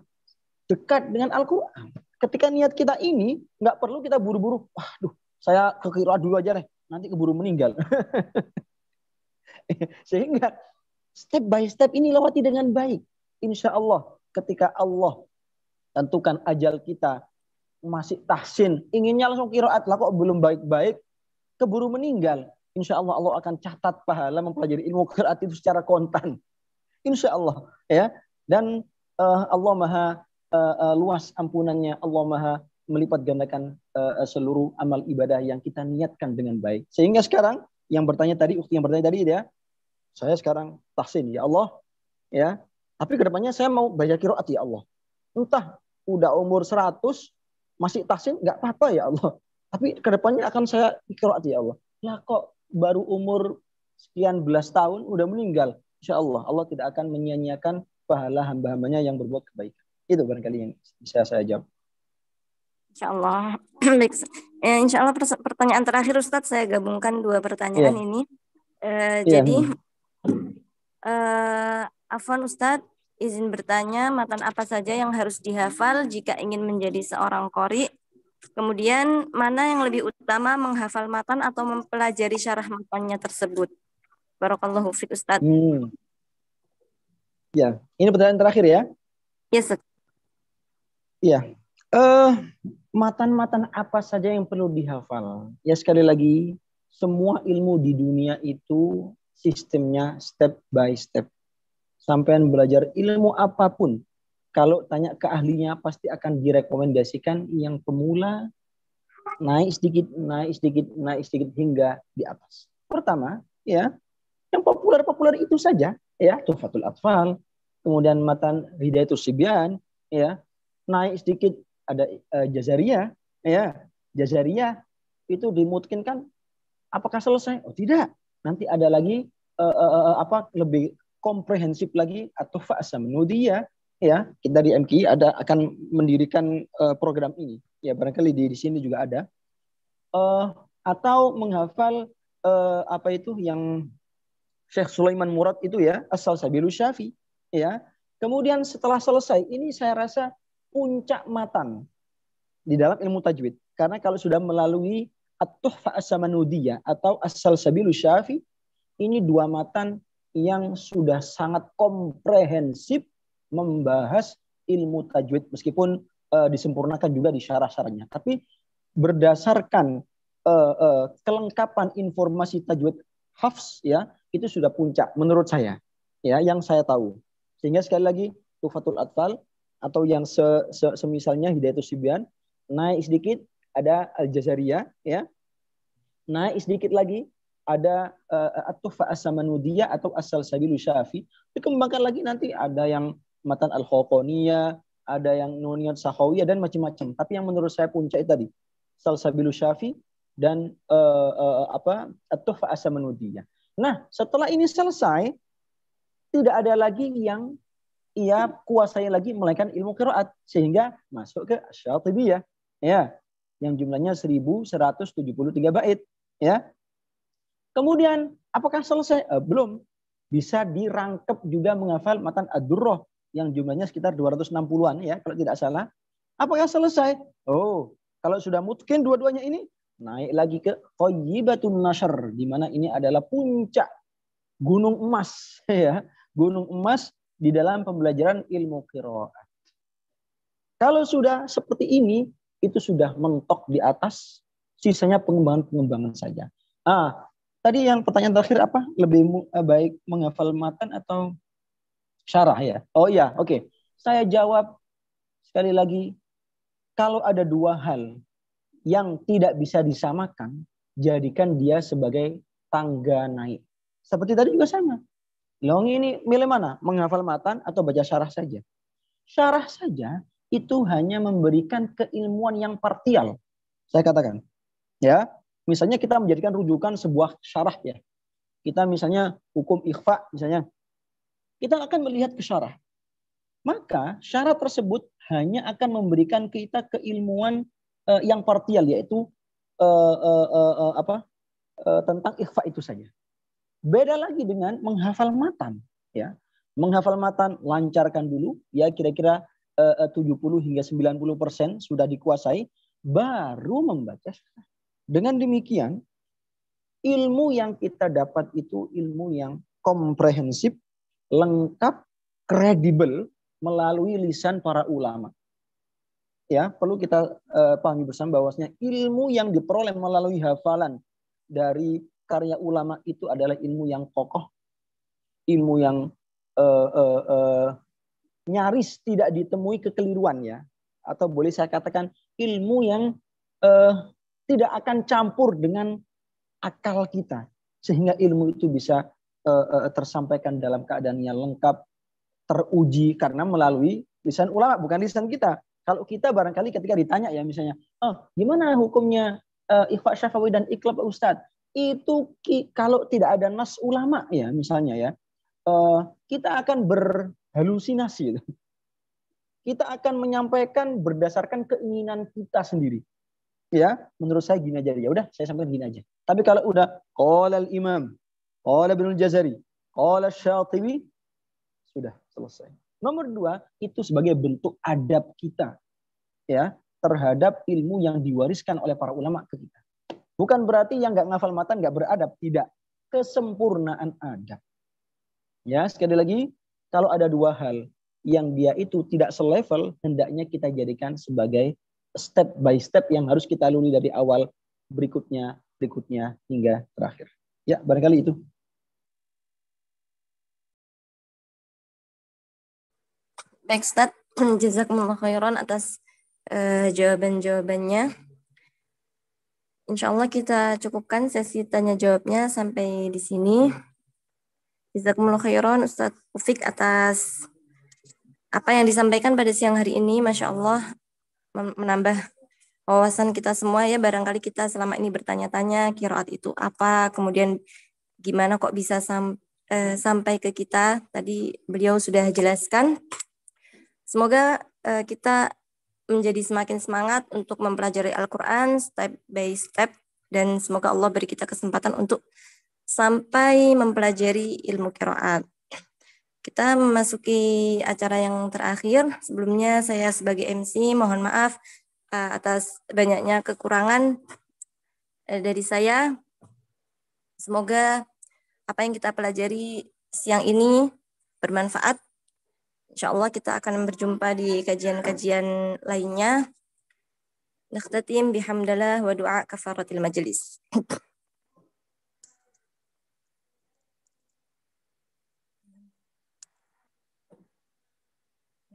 dekat dengan Al-Quran. Ketika niat kita ini, nggak perlu kita buru-buru, waduh, saya ke dulu aja deh, nanti keburu meninggal. Sehingga step by step ini lewati dengan baik. Insya Allah ketika Allah tentukan ajal kita masih tahsin, inginnya langsung kiroat lah kok belum baik-baik, keburu meninggal. Insya Allah Allah akan catat pahala mempelajari ilmu kiroat itu secara kontan. Insya Allah ya. Dan uh, Allah Maha uh, uh, luas ampunannya Allah Maha melipat gandakan uh, seluruh amal ibadah yang kita niatkan dengan baik. Sehingga sekarang yang bertanya tadi, ukti yang bertanya tadi ya, saya sekarang tahsin ya Allah, ya. Tapi kedepannya saya mau baca kiroat ya Allah. Entah udah umur 100 masih tahsin nggak apa-apa ya Allah. Tapi kedepannya akan saya kiroat ya Allah. ya kok baru umur sekian belas tahun udah meninggal. Insya Allah Allah tidak akan menyia-nyiakan pahala hamba-hambanya yang berbuat kebaikan. Itu barangkali yang bisa saya jawab. Insya Allah. Eh, Insya Allah pertanyaan terakhir Ustadz, saya gabungkan dua pertanyaan yeah. ini. E, yeah. Iya. Jadi, e, Afwan Ustadz, izin bertanya matan apa saja yang harus dihafal jika ingin menjadi seorang kori? Kemudian, mana yang lebih utama menghafal matan atau mempelajari syarah matannya tersebut? Barakallahu fit Ustadz. Hmm. Ya, ini pertanyaan terakhir ya? Yes, Sir. Iya. Eh, matan-matan apa saja yang perlu dihafal? Ya sekali lagi, semua ilmu di dunia itu sistemnya step by step. Sampaian belajar ilmu apapun, kalau tanya ke ahlinya pasti akan direkomendasikan yang pemula naik sedikit, naik sedikit, naik sedikit hingga di atas. Pertama, ya, yang populer-populer itu saja, ya, Tuhfatul Atfal, kemudian matan Hidayatul Sibyan, ya, naik sedikit ada uh, Jazaria ya Jazaria itu dimungkinkan apakah selesai oh tidak nanti ada lagi uh, uh, uh, apa lebih komprehensif lagi atau fasa menudia ya kita di MKI ada akan mendirikan uh, program ini ya barangkali di, di sini juga ada uh, atau menghafal uh, apa itu yang Syekh Sulaiman Murad itu ya asal sabilu syafi ya kemudian setelah selesai ini saya rasa puncak matan di dalam ilmu tajwid. Karena kalau sudah melalui At-Tuhfa As-Samanudiyah atau asal sabilu Syafi, ini dua matan yang sudah sangat komprehensif membahas ilmu tajwid meskipun uh, disempurnakan juga di syarah-syarahnya. Tapi berdasarkan uh, uh, kelengkapan informasi tajwid hafs ya, itu sudah puncak menurut saya. Ya, yang saya tahu. Sehingga sekali lagi Tufatul Atfal atau yang se, se, semisalnya Hidayatus Sibian naik sedikit ada Al Jazaria ya naik sedikit lagi ada uh, At-Tuhfa atau Asal Sabilu Syafi dikembangkan lagi nanti ada yang Matan al khokonia ada yang Nuniyat Sahawiyah dan macam-macam tapi yang menurut saya puncak tadi Asal Sabilu Syafi dan uh, uh, apa At-Tuhfa as nah setelah ini selesai tidak ada lagi yang ia kuasai lagi melainkan ilmu qiraat sehingga masuk ke Syatibiyah ya yang jumlahnya 1173 bait ya. Kemudian apakah selesai? Eh, belum. Bisa dirangkep juga menghafal matan ad yang jumlahnya sekitar 260-an ya kalau tidak salah. Apakah selesai? Oh, kalau sudah mungkin dua-duanya ini naik lagi ke Qayyibatun Nashr di mana ini adalah puncak gunung emas ya gunung emas di dalam pembelajaran ilmu qiraat. Kalau sudah seperti ini, itu sudah mentok di atas, sisanya pengembangan-pengembangan saja. Ah, tadi yang pertanyaan terakhir apa? Lebih eh, baik menghafal matan atau syarah ya? Oh iya, oke. Okay. Saya jawab sekali lagi, kalau ada dua hal yang tidak bisa disamakan, jadikan dia sebagai tangga naik. Seperti tadi juga sama. Long ini milih mana? Menghafal matan atau baca syarah saja? Syarah saja itu hanya memberikan keilmuan yang partial. Saya katakan. Ya, misalnya kita menjadikan rujukan sebuah syarah ya. Kita misalnya hukum ikhfa misalnya. Kita akan melihat ke syarah. Maka syarah tersebut hanya akan memberikan kita keilmuan eh, yang partial yaitu eh, eh, apa? tentang ikhfa itu saja. Beda lagi dengan menghafal matan, ya. Menghafal matan lancarkan dulu, ya kira-kira eh, 70 eh, hingga 90 persen sudah dikuasai, baru membaca. Dengan demikian, ilmu yang kita dapat itu ilmu yang komprehensif, lengkap, kredibel melalui lisan para ulama. Ya, perlu kita uh, pahami bersama bahwasanya ilmu yang diperoleh melalui hafalan dari karya ulama itu adalah ilmu yang kokoh, ilmu yang uh, uh, uh, nyaris tidak ditemui kekeliruannya, atau boleh saya katakan ilmu yang uh, tidak akan campur dengan akal kita, sehingga ilmu itu bisa uh, uh, tersampaikan dalam keadaan yang lengkap, teruji karena melalui lisan ulama, bukan lisan kita. Kalau kita barangkali ketika ditanya ya misalnya, oh, gimana hukumnya uh, ikhfa syafawi dan ikhlab Ustadz? itu kalau tidak ada nas ulama ya misalnya ya eh, kita akan berhalusinasi kita akan menyampaikan berdasarkan keinginan kita sendiri ya menurut saya gini aja ya udah saya sampaikan gini aja tapi kalau udah qala imam qala binul jazari qala syatibi sudah selesai nomor dua itu sebagai bentuk adab kita ya terhadap ilmu yang diwariskan oleh para ulama ke kita Bukan berarti yang nggak ngafal matan nggak beradab, tidak. Kesempurnaan adab. Ya, sekali lagi, kalau ada dua hal yang dia itu tidak selevel, hendaknya kita jadikan sebagai step by step yang harus kita lalui dari awal, berikutnya, berikutnya, hingga terakhir. Ya, barangkali itu. Baik, Ustaz. Jazakumullah khairan atas uh, jawaban-jawabannya. Insya Allah kita cukupkan sesi tanya jawabnya sampai di sini. Jazakumullah khairan Ustaz Ufik atas apa yang disampaikan pada siang hari ini. Masya Allah menambah wawasan kita semua ya barangkali kita selama ini bertanya-tanya kiraat itu apa kemudian gimana kok bisa sam, eh, sampai ke kita tadi beliau sudah jelaskan semoga eh, kita menjadi semakin semangat untuk mempelajari Al-Quran step by step dan semoga Allah beri kita kesempatan untuk sampai mempelajari ilmu kiroat. Kita memasuki acara yang terakhir. Sebelumnya saya sebagai MC mohon maaf eh, atas banyaknya kekurangan eh, dari saya. Semoga apa yang kita pelajari siang ini bermanfaat Insya Allah kita akan berjumpa di kajian-kajian lainnya. Nakhtatim bihamdalah wa du'a kafaratil majlis.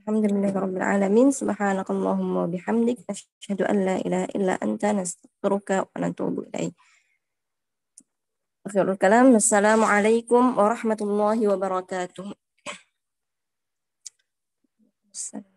Alhamdulillah Subhanakallahumma bihamdik. Asyadu an la ilaha illa anta nastaghfiruka wa nantubu ilaih. Akhirul kalam. Assalamualaikum warahmatullahi wabarakatuh. seven.